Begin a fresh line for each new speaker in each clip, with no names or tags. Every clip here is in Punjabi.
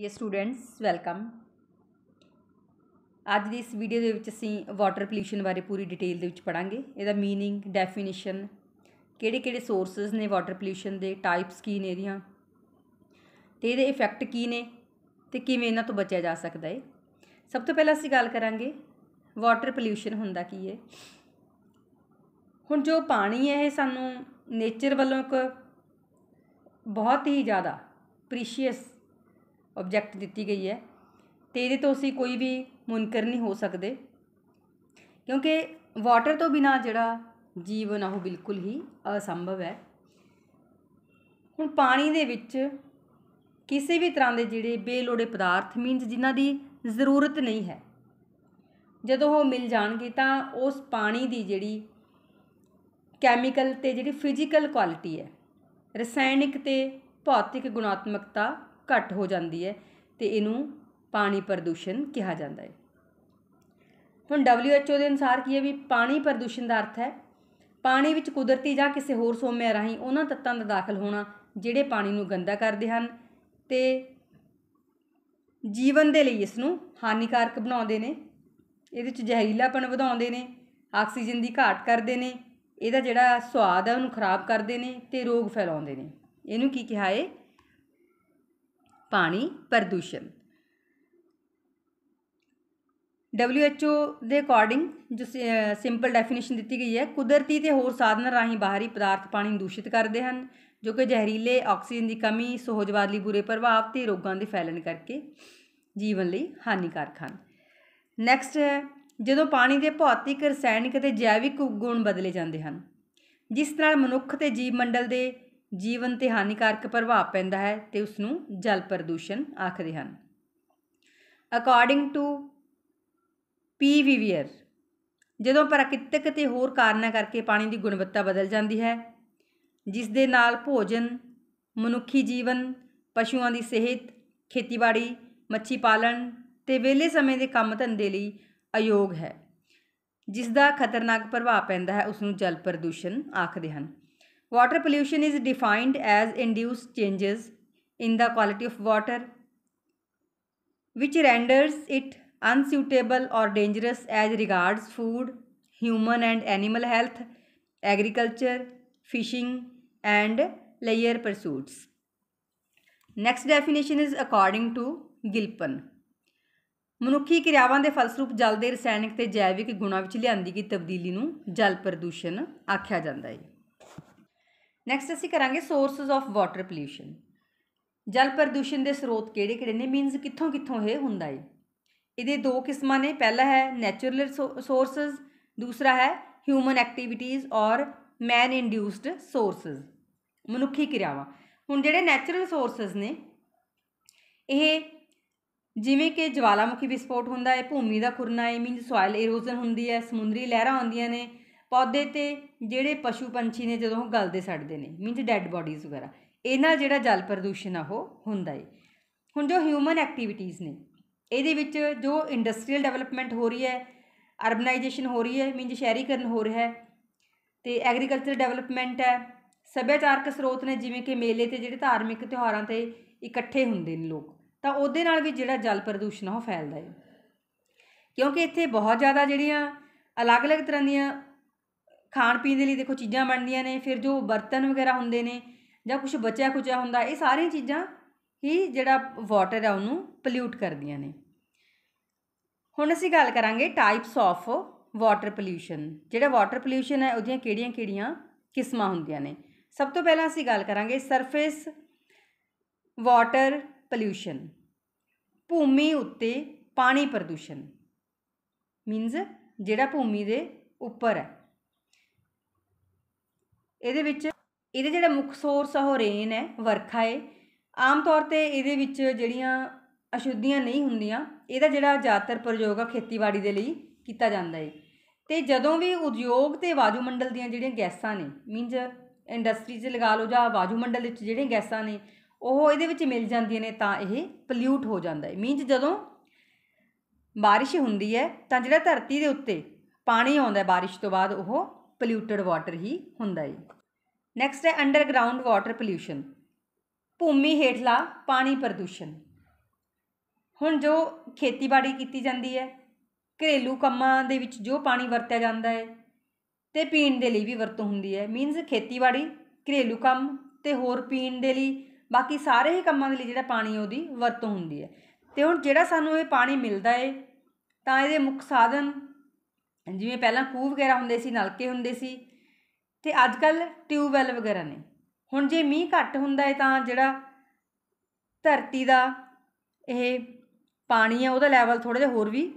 ਯੇ ਸਟੂਡੈਂਟਸ ਵੈਲਕਮ ਅੱਜ ਦੀ ਇਸ ਵੀਡੀਓ ਦੇ ਵਿੱਚ ਅਸੀਂ ਵਾਟਰ ਪੋਲੂਸ਼ਨ ਬਾਰੇ ਪੂਰੀ ਡਿਟੇਲ ਦੇ ਵਿੱਚ ਪੜਾਂਗੇ ਇਹਦਾ मीनिंग ਡੈਫੀਨੇਸ਼ਨ ਕਿਹੜੇ-ਕਿਹੜੇ ਸੋਰਸਸ ਨੇ ਵਾਟਰ ਪੋਲੂਸ਼ਨ ਦੇ ਟਾਈਪਸ ਕੀ ਨੇ ਇਹਦੀਆਂ ਤੇ ਇਹਦੇ ਇਫੈਕਟ ਕੀ ਨੇ ਤੇ ਕਿਵੇਂ ਇਹਨਾਂ ਤੋਂ ਬਚਿਆ ਜਾ ਸਕਦਾ ਹੈ ਸਭ ਤੋਂ ਪਹਿਲਾਂ ਅਸੀਂ ਗੱਲ ਕਰਾਂਗੇ ਵਾਟਰ ਪੋਲੂਸ਼ਨ ਹੁੰਦਾ ਕੀ ਹੈ ਹੁਣ ਜੋ ਪਾਣੀ ਹੈ ਇਹ ਸਾਨੂੰ ਨੇਚਰ ਵੱਲੋਂ ਇੱਕ ਬਹੁਤ ਹੀ ਜ਼ਿਆਦਾ ਪ੍ਰੀਸ਼ੀਅਸ ਆਬਜੈਕਟ ਦਿੱਤੀ ਗਈ ਹੈ ਤੇ ਇਹਦੇ ਤੋਂ ਅਸੀਂ ਕੋਈ ਵੀ ਮੁਨਕਰ ਨਹੀਂ ਹੋ ਸਕਦੇ ਕਿਉਂਕਿ ਵਾਟਰ ਤੋਂ ਬਿਨਾ ਜਿਹੜਾ ਜੀਵਨ ਉਹ ਬਿਲਕੁਲ ਹੀ ਅਸੰਭਵ ਹੈ ਹੁਣ ਪਾਣੀ ਦੇ ਵਿੱਚ ਕਿਸੇ ਵੀ ਤਰ੍ਹਾਂ ਦੇ ਜਿਹੜੇ ਬੇਲੋੜੇ ਪਦਾਰਥ ਮੀਨਸ ਜਿਨ੍ਹਾਂ ਦੀ ਜ਼ਰੂਰਤ ਨਹੀਂ ਹੈ ਜਦੋਂ ਉਹ ਮਿਲ ਜਾਣਗੇ ਤਾਂ ਉਸ ਪਾਣੀ ਦੀ ਜਿਹੜੀ ਕੈਮੀਕਲ ਤੇ ਜਿਹੜੀ ਫਿਜ਼ੀਕਲ ਕੁਆਲਿਟੀ ਹੈ ਰਸਾਇਣਿਕ ਤੇ ਭੌਤਿਕ ਗੁਣਾਤਮਕਤਾ ਘੱਟ ਹੋ ਜਾਂਦੀ ਹੈ ਤੇ ਇਹਨੂੰ ਪਾਣੀ ਪ੍ਰਦੂਸ਼ਣ ਕਿਹਾ ਜਾਂਦਾ ਹੈ ਹੁਣ WHO ਦੇ ਅਨੁਸਾਰ ਕੀ ਹੈ ਵੀ ਪਾਣੀ ਪ੍ਰਦੂਸ਼ਣ ਦਾ ਅਰਥ ਹੈ ਪਾਣੀ ਵਿੱਚ ਕੁਦਰਤੀ ਜਾਂ ਕਿਸੇ ਹੋਰ ਸੋਮਿਆਂ ਰਾਹੀਂ ਉਹਨਾਂ ਤੱਤਾਂ ਦਾ ਦਾਖਲ ਹੋਣਾ ਜਿਹੜੇ ਪਾਣੀ ਨੂੰ ਗੰਦਾ ਕਰਦੇ ਹਨ ਤੇ ਜੀਵਨ ਦੇ ਲਈ ਇਸ ਨੂੰ ਹਾਨੀਕਾਰਕ ਬਣਾਉਂਦੇ ਨੇ ਇਹਦੇ ਵਿੱਚ ਜ਼ਹਿਰੀਲਾਪਣ ਵਧਾਉਂਦੇ ਨੇ ਆਕਸੀਜਨ ਦੀ ਘਾਟ ਕਰਦੇ ਨੇ ਇਹਦਾ ਜਿਹੜਾ ਸਵਾਦ ਹੈ ਉਹਨੂੰ ਖਰਾਬ ਕਰਦੇ ਨੇ ਤੇ ਰੋਗ ਫੈਲਾਉਂਦੇ ਨੇ ਇਹਨੂੰ ਕੀ ਕਿਹਾ ਏ ਪਾਣੀ ਪ੍ਰਦੂਸ਼ਣ WHO ਦੇ ਅਕੋਰਡਿੰਗ ਜੋ ਸਿੰਪਲ ਡੈਫੀਨੇਸ਼ਨ ਦਿੱਤੀ ਗਈ ਹੈ ਕੁਦਰਤੀ ਤੇ ਹੋਰ ਸਾਧਨ ਰਾਹੀਂ ਬਾਹਰੀ ਪਦਾਰਥ ਪਾਣੀ ਨੂੰ ਦੂਸ਼ਿਤ ਕਰਦੇ ਹਨ ਜੋ ਕਿ ਜ਼ਹਿਰੀਲੇ ਆਕਸੀਜਨ ਦੀ ਕਮੀ ਸੋਹਜਵਾਦਲੀ ਬੁਰੇ ਪ੍ਰਭਾਵ ਤੇ ਰੋਗਾਂ ਦੇ ਫੈਲਣ ਕਰਕੇ ਜੀਵਨ ਲਈ ਹਾਨੀਕਾਰਕ ਹਨ ਨੈਕਸਟ ਹੈ ਜਦੋਂ ਪਾਣੀ ਦੇ ਭੌਤਿਕ ਰਸਾਇਣਿਕ ਤੇ ਜੈਵਿਕ ਗੁਣ ਬਦਲੇ ਜਾਂਦੇ ਹਨ ਜਿਸ ਨਾਲ ਮਨੁੱਖ ਤੇ ਜੀਵ ਮੰਡਲ ਦੇ ਜੀਵਨ ਤੇ ਹਾਨੀਕਾਰਕ ਪ੍ਰਭਾਵ ਪੈਂਦਾ ਹੈ ਤੇ ਉਸ ਨੂੰ ਜਲ ਪ੍ਰਦੂਸ਼ਣ ਆਖਦੇ ਹਨ ਅਕੋਰਡਿੰਗ ਟੂ ਪੀ ਵਿਵੀਅਰ ਜਦੋਂ ਪ੍ਰਾਕਿਰਤਿਕ ਤੇ ਹੋਰ ਕਾਰਨਾਂ ਕਰਕੇ ਪਾਣੀ ਦੀ ਗੁਣਵੱਤਾ ਬਦਲ ਜਾਂਦੀ ਹੈ ਜਿਸ ਦੇ ਨਾਲ ਭੋਜਨ ਮਨੁੱਖੀ ਜੀਵਨ ਪਸ਼ੂਆਂ ਦੀ ਸਿਹਤ ਖੇਤੀਬਾੜੀ ਮੱਛੀ ਪਾਲਣ ਤੇ ਵਿਹਲੇ ਸਮੇਂ ਦੇ ਕੰਮ ਧੰਦੇ ਲਈ ਅਯੋਗ ਹੈ ਜਿਸ ਦਾ ਖਤਰਨਾਕ ਪ੍ਰਭਾਵ ਪੈਂਦਾ ਹੈ ਉਸ ਨੂੰ ਜਲ ਪ੍ਰਦੂਸ਼ਣ ਆਖਦੇ ਹਨ Water pollution is defined as induced changes in the quality of water which renders it unsuitable or dangerous as regards food, human and animal health, agriculture, fishing and leisure pursuits. next definition is according to gilpin ਮਨੁੱਖੀ ਕਿਰਿਆਵਾਂ ਦੇ ਫਲਸਰੂਪ ਜਲ ਦੇ ਰਸਾਇਣਿਕ ਤੇ ਜੈਵਿਕ ਗੁਣਾਂ ਵਿੱਚ ਲਿਆਂਦੀ ਗਈ ਤਬਦੀਲੀ ਨੂੰ ਜਲ ਪ੍ਰਦੂਸ਼ਣ ਆਖਿਆ ਜਾਂਦਾ ਹੈ ਨੈਕਸਟ ਅਸੀਂ ਕਰਾਂਗੇ ਸੋਰਸਸ ਆਫ ਵਾਟਰ ਪੋਲੂਸ਼ਨ ਜਲ ਪ੍ਰਦੂਸ਼ਣ ਦੇ ਸਰੋਤ ਕਿਹੜੇ ਕਿਹੜੇ ਨੇ ਮੀਨਸ ਕਿੱਥੋਂ ਕਿੱਥੋਂ ਇਹ ਹੁੰਦਾ ਏ ਇਹਦੇ ਦੋ ਕਿਸਮਾਂ ਨੇ ਪਹਿਲਾ ਹੈ ਨੈਚੁਰਲ ਸੋਰਸਸ ਦੂਸਰਾ ਹੈ ਹਿਊਮਨ ਐਕਟੀਵਿਟੀਜ਼ ਔਰ ਮੈਨ ਇੰਡਿਊਸਡ ਸੋਰਸਸ ਮਨੁੱਖੀ ਕਿਰਿਆਵਾਂ ਹੁਣ ਜਿਹੜੇ ਨੈਚੁਰਲ ਸੋਰਸਸ ਨੇ ਇਹ ਜਿਵੇਂ ਕਿ ਜਵਾਲਾਮੁਖੀ ਵਿਸਫੋਟ ਹੁੰਦਾ ਹੈ ਭੂਮੀ ਦਾ ਖੁਰਨਾ ਹੈ ਮੀਨਸ ਸੋਇਲ ਇਰੋਜ਼ਨ ਹੁੰਦੀ ਹੈ ਸਮੁੰਦਰੀ ਲਹਿਰਾਂ ਆਉਂਦੀਆਂ ਨੇ ਪੌਦੇ ਤੇ ਜਿਹੜੇ ਪਸ਼ੂ ਪੰਛੀ ਨੇ ਜਦੋਂ ਗਲਦੇ ਸੜਦੇ ਨੇ ਮੀਨਸ ਡੈੱਡ ਬਾਡੀਜ਼ ਵਗੈਰਾ ਇਹਨਾਂ ਜਿਹੜਾ ਜਲ ਪ੍ਰਦੂਸ਼ਣ ਆ ਉਹ ਹੁੰਦਾ ਏ ਹੁਣ ਜੋ ਹਿਊਮਨ ਐਕਟੀਵਿਟੀਜ਼ ਨੇ ਇਹਦੇ ਵਿੱਚ ਜੋ ਇੰਡਸਟਰੀਅਲ ਡਿਵੈਲਪਮੈਂਟ ਹੋ ਰਹੀ ਹੈ ਅਰਬਨਾਈਜੇਸ਼ਨ ਹੋ ਰਹੀ ਹੈ ਮੀਨਸ ਸ਼ਹਿਰੀਕਰਨ ਹੋ ਰਿਹਾ ਹੈ ਤੇ ਐਗਰੀਕਲਚਰ ਡਿਵੈਲਪਮੈਂਟ ਹੈ ਸੱਭਿਆਚਾਰਕ ਸਰੋਤ ਨੇ ਜਿਵੇਂ ਕਿ ਮੇਲੇ ਤੇ ਜਿਹੜੇ ਧਾਰਮਿਕ ਤਿਉਹਾਰਾਂ ਤੇ ਇਕੱਠੇ ਹੁੰਦੇ ਨੇ ਲੋਕ ਤਾਂ ਉਹਦੇ ਨਾਲ ਵੀ ਜਿਹੜਾ ਜਲ ਪ੍ਰਦੂਸ਼ਣ ਉਹ ਫੈਲਦਾ ਹੈ ਕਿਉਂਕਿ ਇੱਥੇ ਬਹੁਤ ਜ਼ਿਆਦਾ ਜਿਹੜੀਆਂ ਅਲੱਗ-ਅਲੱਗ ਤਰ੍ਹਾਂ ਦੀਆਂ ਖਾਣ ਪੀਣ ਦੇ ਲਈ ਦੇਖੋ ਚੀਜ਼ਾਂ ਬਣਦੀਆਂ ਨੇ ਫਿਰ ਜੋ ਬਰਤਨ ਵਗੈਰਾ ਹੁੰਦੇ ਨੇ ਜਾਂ ਕੁਝ ਬਚਿਆ ਕੁਚਿਆ ਹੁੰਦਾ ਇਹ ਸਾਰੀਆਂ ਚੀਜ਼ਾਂ ਹੀ ਜਿਹੜਾ ਵਾਟਰ ਹੈ ਉਹਨੂੰ ਪੋਲਿਊਟ ਕਰਦੀਆਂ ਨੇ ਹੁਣ ਅਸੀਂ ਗੱਲ ਕਰਾਂਗੇ ਟਾਈਪਸ ਆਫ ਵਾਟਰ ਪੋਲਿਊਸ਼ਨ ਜਿਹੜਾ ਵਾਟਰ ਪੋਲਿਊਸ਼ਨ ਹੈ ਉਹਦੀਆਂ ਕਿਹੜੀਆਂ-ਕਿਹੜੀਆਂ ਕਿਸਮਾਂ ਹੁੰਦੀਆਂ ਨੇ ਸਭ ਤੋਂ ਪਹਿਲਾਂ ਅਸੀਂ ਗੱਲ ਕਰਾਂਗੇ ਸਰਫੇਸ ਵਾਟਰ ਪੋਲਿਊਸ਼ਨ ਭੂਮੀ ਉੱਤੇ ਪਾਣੀ ਪ੍ਰਦੂਸ਼ਣ ਮੀਨਸ ਜਿਹੜਾ ਭੂਮੀ ਦੇ ਉੱਪਰ ਹੈ ਇਹਦੇ ਵਿੱਚ ਇਹਦੇ ਜਿਹੜਾ ਮੁੱਖ ਸੋਰਸ ਆ ਉਹ ਰੇਨ ਹੈ ਵਰਖਾ ਹੈ ਆਮ ਤੌਰ ਤੇ ਇਹਦੇ ਵਿੱਚ ਜਿਹੜੀਆਂ ਅਸ਼ੁੱਧੀਆਂ ਨਹੀਂ ਹੁੰਦੀਆਂ ਇਹਦਾ ਜਿਹੜਾ ਜ਼ਿਆਦਾਤਰ ਪ੍ਰਯੋਗ ਆ ਖੇਤੀਬਾੜੀ ਦੇ ਲਈ ਕੀਤਾ ਜਾਂਦਾ ਹੈ ਤੇ ਜਦੋਂ ਵੀ ਉਦਯੋਗ ਤੇ ਮੰਡਲ ਦੀਆਂ ਜਿਹੜੀਆਂ ਗੈਸਾਂ ਨੇ ਮੀਨਜ਼ ਇੰਡਸਟਰੀ 'ਚ ਲਗਾ ਲਓ ਜਾਂ ਮੰਡਲ ਵਿੱਚ ਜਿਹੜੀਆਂ ਗੈਸਾਂ ਨੇ ਉਹ ਇਹਦੇ ਵਿੱਚ ਮਿਲ ਜਾਂਦੀਆਂ ਨੇ ਤਾਂ ਇਹ ਪੋਲਿਊਟ ਹੋ ਜਾਂਦਾ ਹੈ ਮੀਨਜ਼ ਜਦੋਂ ਬਾਰਿਸ਼ ਹੁੰਦੀ ਹੈ ਤਾਂ ਜਿਹੜਾ ਧਰਤੀ ਦੇ ਉੱਤੇ ਪਾਣੀ ਆਉਂਦਾ ਹੈ ਬਾਰਿਸ਼ ਤੋਂ ਬਾਅਦ ਉਹ ਪੋਲਿਊਟਡ ਵਾਟਰ ਹੀ ਹੁੰਦਾ ਹੈ ਨੈਕਸਟ ਹੈ ਅੰਡਰਗਰਾਉਂਡ ਵਾਟਰ ਪੋਲਿਊਸ਼ਨ ਭੂਮੀ ਹੇਠਲਾ ਪਾਣੀ ਪ੍ਰਦੂਸ਼ਣ ਹੁਣ ਜੋ ਖੇਤੀਬਾੜੀ ਕੀਤੀ ਜਾਂਦੀ ਹੈ ਘਰੇਲੂ ਕੰਮਾਂ ਦੇ ਵਿੱਚ ਜੋ ਪਾਣੀ ਵਰਤਿਆ ਜਾਂਦਾ ਹੈ ਤੇ ਪੀਣ ਦੇ ਲਈ ਵੀ ਵਰਤੋਂ ਹੁੰਦੀ ਹੈ ਮੀਨਸ ਖੇਤੀਬਾੜੀ ਘਰੇਲੂ ਕੰਮ ਤੇ ਹੋਰ ਪੀਣ ਦੇ ਲਈ ਬਾਕੀ ਸਾਰੇ ਹੀ ਕੰਮਾਂ ਦੇ ਲਈ ਜਿਹੜਾ ਪਾਣੀ ਉਹਦੀ ਵਰਤੋਂ ਹੁੰਦੀ ਹੈ ਤੇ ਹੁਣ ਜਿਹੜਾ ਸਾਨੂੰ ਇਹ ਪਾਣੀ ਮਿਲਦਾ ਹੈ ਤਾਂ ਇਹਦੇ ਮੁੱਖ ਸਾਧਨ ਜਿਵੇਂ ਪਹਿਲਾਂ ਖੂਹ ਵਗੈਰਾ ਹੁੰਦੇ ਸੀ ਨਲਕੇ ਹੁੰਦੇ ਸੀ ਤੇ ਅੱਜ ਕੱਲ ਟਿਊਬਵੈਲ ਵਗੈਰਾ ਨੇ ਹੁਣ ਜੇ ਮੀਂਹ ਘੱਟ ਹੁੰਦਾ ਹੈ ਤਾਂ ਜਿਹੜਾ ਧਰਤੀ ਦਾ ਇਹ ਪਾਣੀ ਆ ਉਹਦਾ ਲੈਵਲ ਥੋੜਾ ਜਿਹਾ ਹੋਰ ਵੀ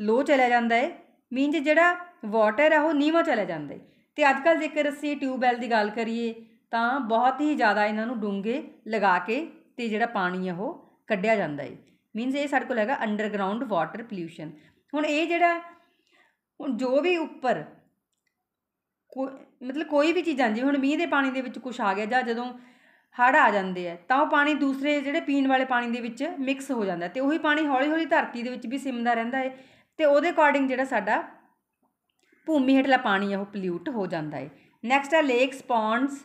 ਲੋ ਚਲਾ ਜਾਂਦਾ ਹੈ ਮੀਨਸ ਜਿਹੜਾ ਵਾਟਰ ਆ ਉਹ ਨੀਵਾ ਚਲਾ ਜਾਂਦਾ ਹੈ ਤੇ ਅੱਜ ਕੱਲ ਜੇਕਰ ਅਸੀਂ ਟਿਊਬਵੈਲ ਦੀ ਗੱਲ ਕਰੀਏ ਤਾਂ ਬਹੁਤ ਹੀ ਜ਼ਿਆਦਾ ਇਹਨਾਂ ਨੂੰ ਡੂੰਘੇ ਲਗਾ ਕੇ ਤੇ ਜਿਹੜਾ ਪਾਣੀ ਆ ਉਹ ਕੱਢਿਆ ਜਾਂਦਾ ਹੈ ਮੀਨਸ ਇਹ ਸਾਡੇ ਕੋਲ ਹੈਗਾ ਅੰਡਰਗਰਾਉਂਡ ਵਾਟਰ ਪੋਲੂਸ਼ਨ ਹੁਣ ਇਹ ਜਿਹੜਾ ਹੁਣ ਜੋ ਵੀ ਉੱਪਰ ਕੋਈ ਮਤਲਬ ਕੋਈ ਵੀ ਚੀਜ਼ਾਂ ਜਿਵੇਂ ਹੁਣ ਮੀਂਹ ਦੇ ਪਾਣੀ ਦੇ ਵਿੱਚ ਕੁਝ ਆ ਗਿਆ ਜਾਂ ਜਦੋਂ ਹੜ੍ਹ ਆ ਜਾਂਦੇ ਆ ਤਾਂ ਉਹ ਪਾਣੀ ਦੂਸਰੇ ਜਿਹੜੇ ਪੀਣ ਵਾਲੇ ਪਾਣੀ ਦੇ ਵਿੱਚ ਮਿਕਸ ਹੋ ਜਾਂਦਾ ਤੇ ਉਹੀ ਪਾਣੀ ਹੌਲੀ ਹੌਲੀ ਧਰਤੀ ਦੇ ਵਿੱਚ ਵੀ ਸਿਮਦਾ ਰਹਿੰਦਾ ਹੈ ਤੇ ਉਹਦੇ ਅਕੋਰਡਿੰਗ ਜਿਹੜਾ ਸਾਡਾ ਭੂਮੀ ਹੇਠਲਾ ਪਾਣੀ ਆ ਉਹ ਪੋਲਿਊਟ ਹੋ ਜਾਂਦਾ ਹੈ ਨੈਕਸਟ ਆ ਲੇਕਸ ਪੌਂਡਸ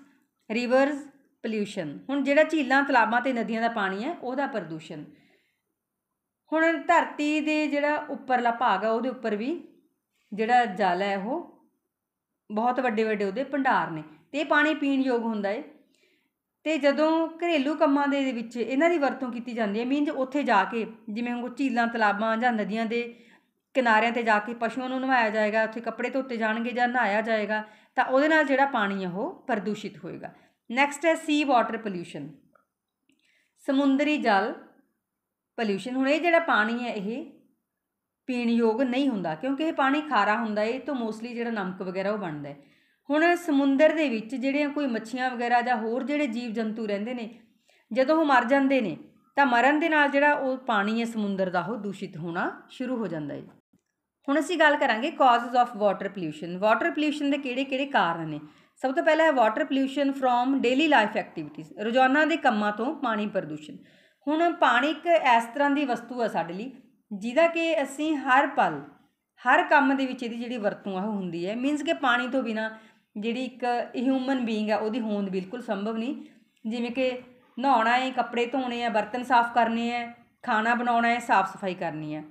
ਰਿਵਰਸ ਪੋਲਿਊਸ਼ਨ ਹੁਣ ਜਿਹੜਾ ਝੀਲਾਂ ਤਲਾਬਾਂ ਤੇ ਨਦੀਆਂ ਦਾ ਪਾਣੀ ਹੈ ਉਹਦਾ ਪ੍ਰਦੂਸ਼ਣ ਹੁਣ ਧਰਤੀ ਦੇ ਜਿਹੜਾ ਉੱਪਰਲਾ ਭਾਗ ਆ ਉਹਦੇ ਉੱਪਰ ਵੀ ਜਿਹੜਾ ਜਲ ਹੈ ਉਹ ਬਹੁਤ ਵੱਡੇ ਵੱਡੇ ਉਹਦੇ ਭੰਡਾਰ ਨੇ ਤੇ ਇਹ ਪਾਣੀ ਪੀਣ ਯੋਗ ਹੁੰਦਾ ਹੈ ਤੇ ਜਦੋਂ ਘਰੇਲੂ ਕੰਮਾਂ ਦੇ ਵਿੱਚ ਇਹਨਾਂ ਦੀ ਵਰਤੋਂ ਕੀਤੀ ਜਾਂਦੀ ਹੈ ਮੀਨਜ਼ ਉੱਥੇ ਜਾ ਕੇ ਜਿਵੇਂ ਉਹ ਝੀਲਾਂ ਤਲਾਬਾਂ ਜਾਂ ਨਦੀਆਂ ਦੇ ਕਿਨਾਰਿਆਂ ਤੇ ਜਾ ਕੇ ਪਸ਼ੂਆਂ ਨੂੰ ਨਵਾਇਆ ਜਾਏਗਾ ਉੱਥੇ ਕੱਪੜੇ ਧੋਤੇ ਜਾਣਗੇ ਜਾਂ ਨਹਾਇਆ ਜਾਏਗਾ ਤਾਂ ਉਹਦੇ ਨਾਲ ਜਿਹੜਾ ਪਾਣੀ ਹੈ ਉਹ ਪ੍ਰਦੂਸ਼ਿਤ ਹੋਏਗਾ ਨੈਕਸਟ ਹੈ ਸੀ ਵਾਟਰ ਪੋਲੂਸ਼ਨ ਸਮੁੰਦਰੀ ਜਲ ਪੋਲੂਸ਼ਨ ਹੁਣ ਇਹ ਜਿਹੜਾ ਪਾਣੀ ਹੈ ਇਹ ਪੀਣ ਯੋਗ ਨਹੀਂ ਹੁੰਦਾ ਕਿਉਂਕਿ ਇਹ ਪਾਣੀ ਖਾਰਾ ਹੁੰਦਾ ਹੈ ਤੋਂ ਮੋਸਟਲੀ ਜਿਹੜਾ ਨਮਕ ਵਗੈਰਾ ਉਹ ਬਣਦਾ ਹੈ ਹੁਣ ਸਮੁੰਦਰ ਦੇ ਵਿੱਚ ਜਿਹੜੀਆਂ ਕੋਈ ਮੱਛੀਆਂ ਵਗੈਰਾ ਜਾਂ ਹੋਰ ਜਿਹੜੇ ਜੀਵ ਜੰਤੂ ਰਹਿੰਦੇ ਨੇ ਜਦੋਂ ਉਹ ਮਰ ਜਾਂਦੇ ਨੇ ਤਾਂ ਮਰਨ ਦੇ ਨਾਲ ਜਿਹੜਾ ਉਹ ਪਾਣੀ ਹੈ ਸਮੁੰਦਰ ਦਾ ਉਹ ਦੂਸ਼ਿਤ ਹੋਣਾ ਸ਼ੁਰੂ ਹੋ ਜਾਂਦਾ ਹੈ ਹੁਣ ਅਸੀਂ ਗੱਲ ਕਰਾਂਗੇ causes of water pollution water pollution ਦੇ ਕਿਹੜੇ-ਕਿਹੜੇ ਕਾਰਨ ਨੇ ਸਭ ਤੋਂ ਪਹਿਲਾ ਹੈ water pollution from daily life activities ਰੋਜ਼ਾਨਾ ਦੇ ਕੰਮਾਂ ਤੋਂ ਪਾਣੀ ਪ੍ਰਦੂਸ਼ਣ ਹੁਣ ਪਾਣੀ ਇੱਕ ਇਸ ਤਰ੍ਹਾਂ ਦੀ ਵਸਤੂ ਹੈ ਸਾਡੇ ਲਈ ਜਿਹਦਾ ਕਿ ਅਸੀਂ ਹਰ ਪਲ ਹਰ ਕੰਮ ਦੇ ਵਿੱਚ ਇਹਦੀ ਜਿਹੜੀ ਵਰਤੋਂ ਆ ਉਹ ਹੁੰਦੀ ਹੈ ਮੀਨਸ ਕਿ ਪਾਣੀ ਤੋਂ ਬਿਨਾ ਜਿਹੜੀ ਇੱਕ ਹਿਊਮਨ ਬੀਇੰਗ ਆ ਉਹਦੀ ਹੋਂਦ ਬਿਲਕੁਲ ਸੰਭਵ ਨਹੀਂ ਜਿਵੇਂ ਕਿ ਨਹਾਉਣਾ ਹੈ ਕੱਪੜੇ ਧੋਣੇ ਆ ਬਰਤਨ ਸਾਫ਼ ਕਰਨੇ ਆ ਖਾਣਾ ਬਣਾਉਣਾ ਹੈ ਸਾਫ਼ ਸਫਾਈ ਕਰਨੀ ਹੈ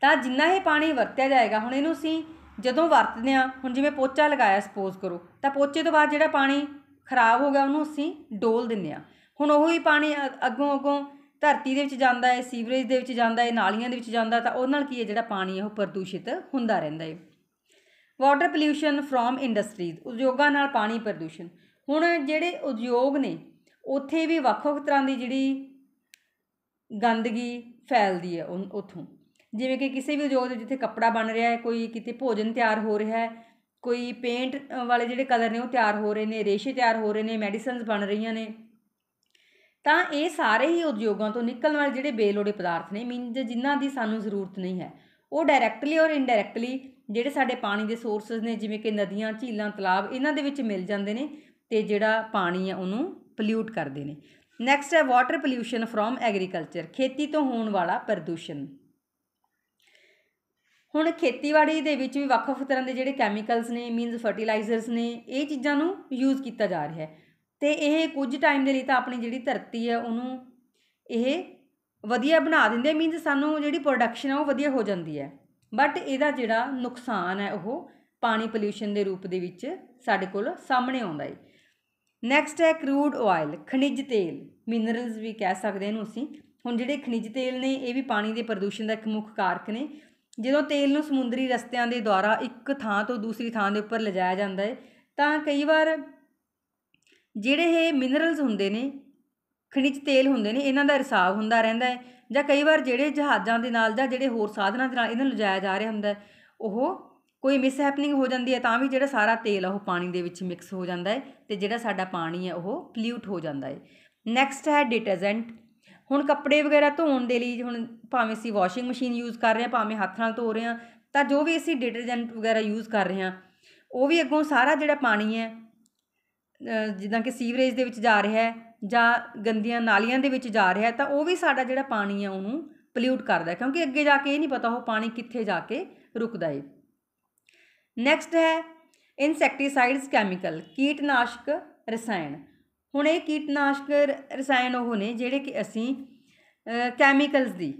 ਤਾਂ ਜਿੰਨਾ ਇਹ ਪਾਣੀ ਵਰਤਿਆ ਜਾਏਗਾ ਹੁਣ ਇਹਨੂੰ ਅਸੀਂ ਜਦੋਂ ਵਰਤਦੇ ਆ ਹੁਣ ਜਿਵੇਂ ਪੋਚਾ ਲਗਾਇਆ ਸਪੋਜ਼ ਕਰੋ ਤਾਂ ਪੋਚੇ ਤੋਂ ਬਾਅਦ ਜਿਹੜਾ ਪਾਣੀ ਖਰਾਬ ਹੋ ਗਿਆ ਉਹਨੂੰ ਅਸੀਂ ਡੋਲ ਦਿੰਦੇ ਆ ਹੁਣ ਉਹੀ ਪਾਣੀ ਅੱਗੋਂ ਅੱਗੋਂ ਧਰਤੀ ਦੇ ਵਿੱਚ ਜਾਂਦਾ ਹੈ ਸੀਵਰੇਜ ਦੇ ਵਿੱਚ ਜਾਂਦਾ ਹੈ ਨਾਲੀਆਂ ਦੇ ਵਿੱਚ ਜਾਂਦਾ ਤਾਂ ਉਹਨਾਂ ਨਾਲ ਕੀ ਹੈ ਜਿਹੜਾ ਪਾਣੀ ਉਹ ਪ੍ਰਦੂਸ਼ਿਤ ਹੁੰਦਾ ਰਹਿੰਦਾ ਹੈ ਵਾਟਰ ਪੋਲੂਸ਼ਨ ਫਰੋਮ ਇੰਡਸਟਰੀਜ਼ ਉਦਯੋਗਾਂ ਨਾਲ ਪਾਣੀ ਪ੍ਰਦੂਸ਼ਣ ਹੁਣ ਜਿਹੜੇ ਉਦਯੋਗ ਨੇ ਉੱਥੇ ਵੀ ਵੱਖ-ਵੱਖ ਤਰ੍ਹਾਂ ਦੀ ਜਿਹੜੀ ਗੰਦਗੀ ਫੈਲਦੀ ਹੈ ਉੱਥੋਂ ਜਿਵੇਂ ਕਿ ਕਿਸੇ ਵੀ ਉਦਯੋਗ ਦੇ ਜਿੱਥੇ ਕੱਪੜਾ ਬਣ ਰਿਹਾ ਹੈ ਕੋਈ ਕਿਤੇ ਭੋਜਨ ਤਿਆਰ ਹੋ ਰਿਹਾ ਹੈ ਕੋਈ ਪੇਂਟ ਵਾਲੇ ਜਿਹੜੇ ਕਲਰ ਨੇ ਉਹ ਤਿਆਰ ਹੋ ਰਹੇ ਨੇ ਰੇਸ਼ੇ ਤਿਆਰ ਹੋ ਰਹੇ ਨੇ ਮੈਡੀਸਨਸ ਬਣ ਰਹੀਆਂ ਨੇ ਤਾਂ ਇਹ ਸਾਰੇ ਹੀ ਉਦਯੋਗਾਂ ਤੋਂ ਨਿਕਲਣ ਵਾਲੇ ਜਿਹੜੇ ਬੇਲੋੜੇ ਪਦਾਰਥ ਨੇ ਮੀਨਜ਼ ਜਿਨ੍ਹਾਂ ਦੀ ਸਾਨੂੰ ਜ਼ਰੂਰਤ ਨਹੀਂ ਹੈ ਉਹ ਡਾਇਰੈਕਟਲੀ ਔਰ ਇਨਡਾਇਰੈਕਟਲੀ ਜਿਹੜੇ ਸਾਡੇ ਪਾਣੀ ਦੇ ਸੋਰਸਸ ਨੇ ਜਿਵੇਂ ਕਿ ਨਦੀਆਂ ਝੀਲਾਂ ਤਲਾਬ ਇਹਨਾਂ ਦੇ ਵਿੱਚ ਮਿਲ ਜਾਂਦੇ ਨੇ ਤੇ ਜਿਹੜਾ ਪਾਣੀ ਆ ਉਹਨੂੰ ਪੋਲਿਊਟ ਕਰਦੇ ਨੇ ਨੈਕਸਟ ਹੈ ਵਾਟਰ ਪੋਲਿਊਸ਼ਨ ਫਰੋਮ ਐਗਰੀਕਲਚਰ ਖੇਤੀ ਤੋਂ ਹੋਣ ਵਾਲਾ ਪ੍ਰਦੂਸ਼ਣ ਹੁਣ ਖੇਤੀਬਾੜੀ ਦੇ ਵਿੱਚ ਵੀ ਵੱਖ ਵੱਖ ਤਰ੍ਹਾਂ ਦੇ ਜਿਹੜੇ ਕੈਮੀਕਲਸ ਨੇ ਮੀਨਸ ਫਰਟੀਲਾਈਜ਼ਰਸ ਨੇ ਇਹ ਚੀਜ਼ਾਂ ਨੂੰ ਯੂਜ਼ ਕੀਤਾ ਜਾ ਰਿਹਾ ਹੈ ਤੇ ਇਹ ਕੁਝ ਟਾਈਮ ਦੇ ਲਈ ਤਾਂ ਆਪਣੀ ਜਿਹੜੀ ਧਰਤੀ ਹੈ ਉਹਨੂੰ ਇਹ ਵਧੀਆ ਬਣਾ ਦਿੰਦੇ ਮੀਨਸ ਸਾਨੂੰ ਜਿਹੜੀ ਪ੍ਰੋਡਕਸ਼ਨ ਆ ਉਹ ਵਧੀਆ ਹੋ ਜਾਂਦੀ ਹੈ ਬਟ ਇਹਦਾ ਜਿਹੜਾ ਨੁਕਸਾਨ ਹੈ ਉਹ ਪਾਣੀ ਪੋਲਿਊਸ਼ਨ ਦੇ ਰੂਪ ਦੇ ਵਿੱਚ ਸਾਡੇ ਕੋਲ ਸਾਹਮਣੇ ਆਉਂਦਾ ਹੈ ਨੈਕਸਟ ਹੈ ਕਰੂਡ ਆਇਲ ਖਣਿਜ ਤੇਲ ਮਿਨਰਲਸ ਵੀ ਕਹਿ ਸਕਦੇ ਇਹਨੂੰ ਅਸੀਂ ਹੁਣ ਜਿਹੜੇ ਖਣਿਜ ਤੇਲ ਨੇ ਇਹ ਵੀ ਪਾਣੀ ਦੇ ਪ੍ਰਦੂਸ਼ਣ ਦਾ ਇੱਕ ਮੁੱਖ ਕਾਰਕ ਨੇ ਜਦੋਂ ਤੇਲ ਨੂੰ ਸਮੁੰਦਰੀ ਰਸਤਿਆਂ ਦੇ ਦੁਆਰਾ ਇੱਕ ਥਾਂ ਤੋਂ ਦੂਸਰੀ ਥਾਂ ਦੇ ਉੱਪਰ ਲਿਜਾਇਆ ਜਾਂਦਾ ਹੈ ਤਾਂ ਕਈ ਵਾਰ ਜਿਹੜੇ ਇਹ ਮਿਨਰਲਸ ਹੁੰਦੇ ਨੇ ਖਣਿਜ ਤੇਲ ਹੁੰਦੇ ਨੇ ਇਹਨਾਂ ਦਾ ਰਿਸਾਵ ਹੁੰਦਾ ਰਹਿੰਦਾ ਹੈ ਜਾਂ ਕਈ ਵਾਰ ਜਿਹੜੇ ਜਹਾਜ਼ਾਂ ਦੇ ਨਾਲ ਜਾਂ ਜਿਹੜੇ ਹੋਰ ਸਾਧਨਾਂ ਦੇ ਨਾਲ ਇਹਨਾਂ ਨੂੰ ਲਿਜਾਇਆ ਜਾ ਰਿਹਾ ਹੁੰਦਾ ਉਹ ਕੋਈ ਮਿਸ ਹੈਪਨਿੰਗ ਹੋ ਜਾਂਦੀ ਹੈ ਤਾਂ ਵੀ ਜਿਹੜਾ ਸਾਰਾ ਤੇਲ ਉਹ ਪਾਣੀ ਦੇ ਵਿੱਚ ਮਿਕਸ ਹੋ ਜਾਂਦਾ ਹੈ ਤੇ ਜਿਹੜਾ ਸਾਡਾ ਪਾਣੀ ਹੈ ਉਹ ਪਲੂਟ ਹੋ ਜਾਂਦਾ ਹੈ ਨੈਕਸਟ ਹੈ ਡਿਟਰਜੈਂਟ ਹੁਣ ਕੱਪੜੇ ਵਗੈਰਾ ਧੋਣ ਦੇ ਲਈ ਹੁਣ ਭਾਵੇਂ ਅਸੀਂ ਵਾਸ਼ਿੰਗ ਮਸ਼ੀਨ ਯੂਜ਼ ਕਰ ਰਹੇ ਹਾਂ ਭਾਵੇਂ ਹੱਥ ਨਾਲ ਧੋ ਰਹੇ ਹਾਂ ਤਾਂ ਜੋ ਵੀ ਅਸੀਂ ਡਿਟਰਜੈਂਟ ਵਗੈਰਾ ਯੂਜ਼ ਕਰ ਰਹੇ ਹਾਂ ਉਹ ਵੀ ਅੱਗੋਂ ਸਾਰਾ ਜਿਹੜਾ ਪਾਣੀ ਹੈ ਜਿੱਦਾਂ ਕਿ ਸੀਵਰੇਜ ਦੇ ਵਿੱਚ ਜਾ ਰਿਹਾ ਹੈ ਜਾਂ ਗੰਦੀਆਂ ਨਾਲੀਆਂ ਦੇ ਵਿੱਚ ਜਾ ਰਿਹਾ ਤਾਂ ਉਹ ਵੀ ਸਾਡਾ ਜਿਹੜਾ ਪਾਣੀ ਆ ਉਹਨੂੰ ਪੋਲਿਊਟ ਕਰਦਾ ਕਿਉਂਕਿ ਅੱਗੇ ਜਾ ਕੇ ਇਹ ਨਹੀਂ ਪਤਾ ਉਹ ਪਾਣੀ ਕਿੱਥੇ ਜਾ ਕੇ ਰੁਕਦਾ ਹੈ ਨੈਕਸਟ ਹੈ ਇਨਸੈਕਟੀਸਾਈਡਸ ਕੈਮੀਕਲ ਕੀਟਨਾਸ਼ਕ ਰਸਾਇਣ ਹੁਣ ਇਹ ਕੀਟਨਾਸ਼ਕ ਰਸਾਇਣ ਉਹ ਨੇ ਜਿਹੜੇ ਕਿ ਅਸੀਂ ਕੈਮੀਕਲਸ ਦੀ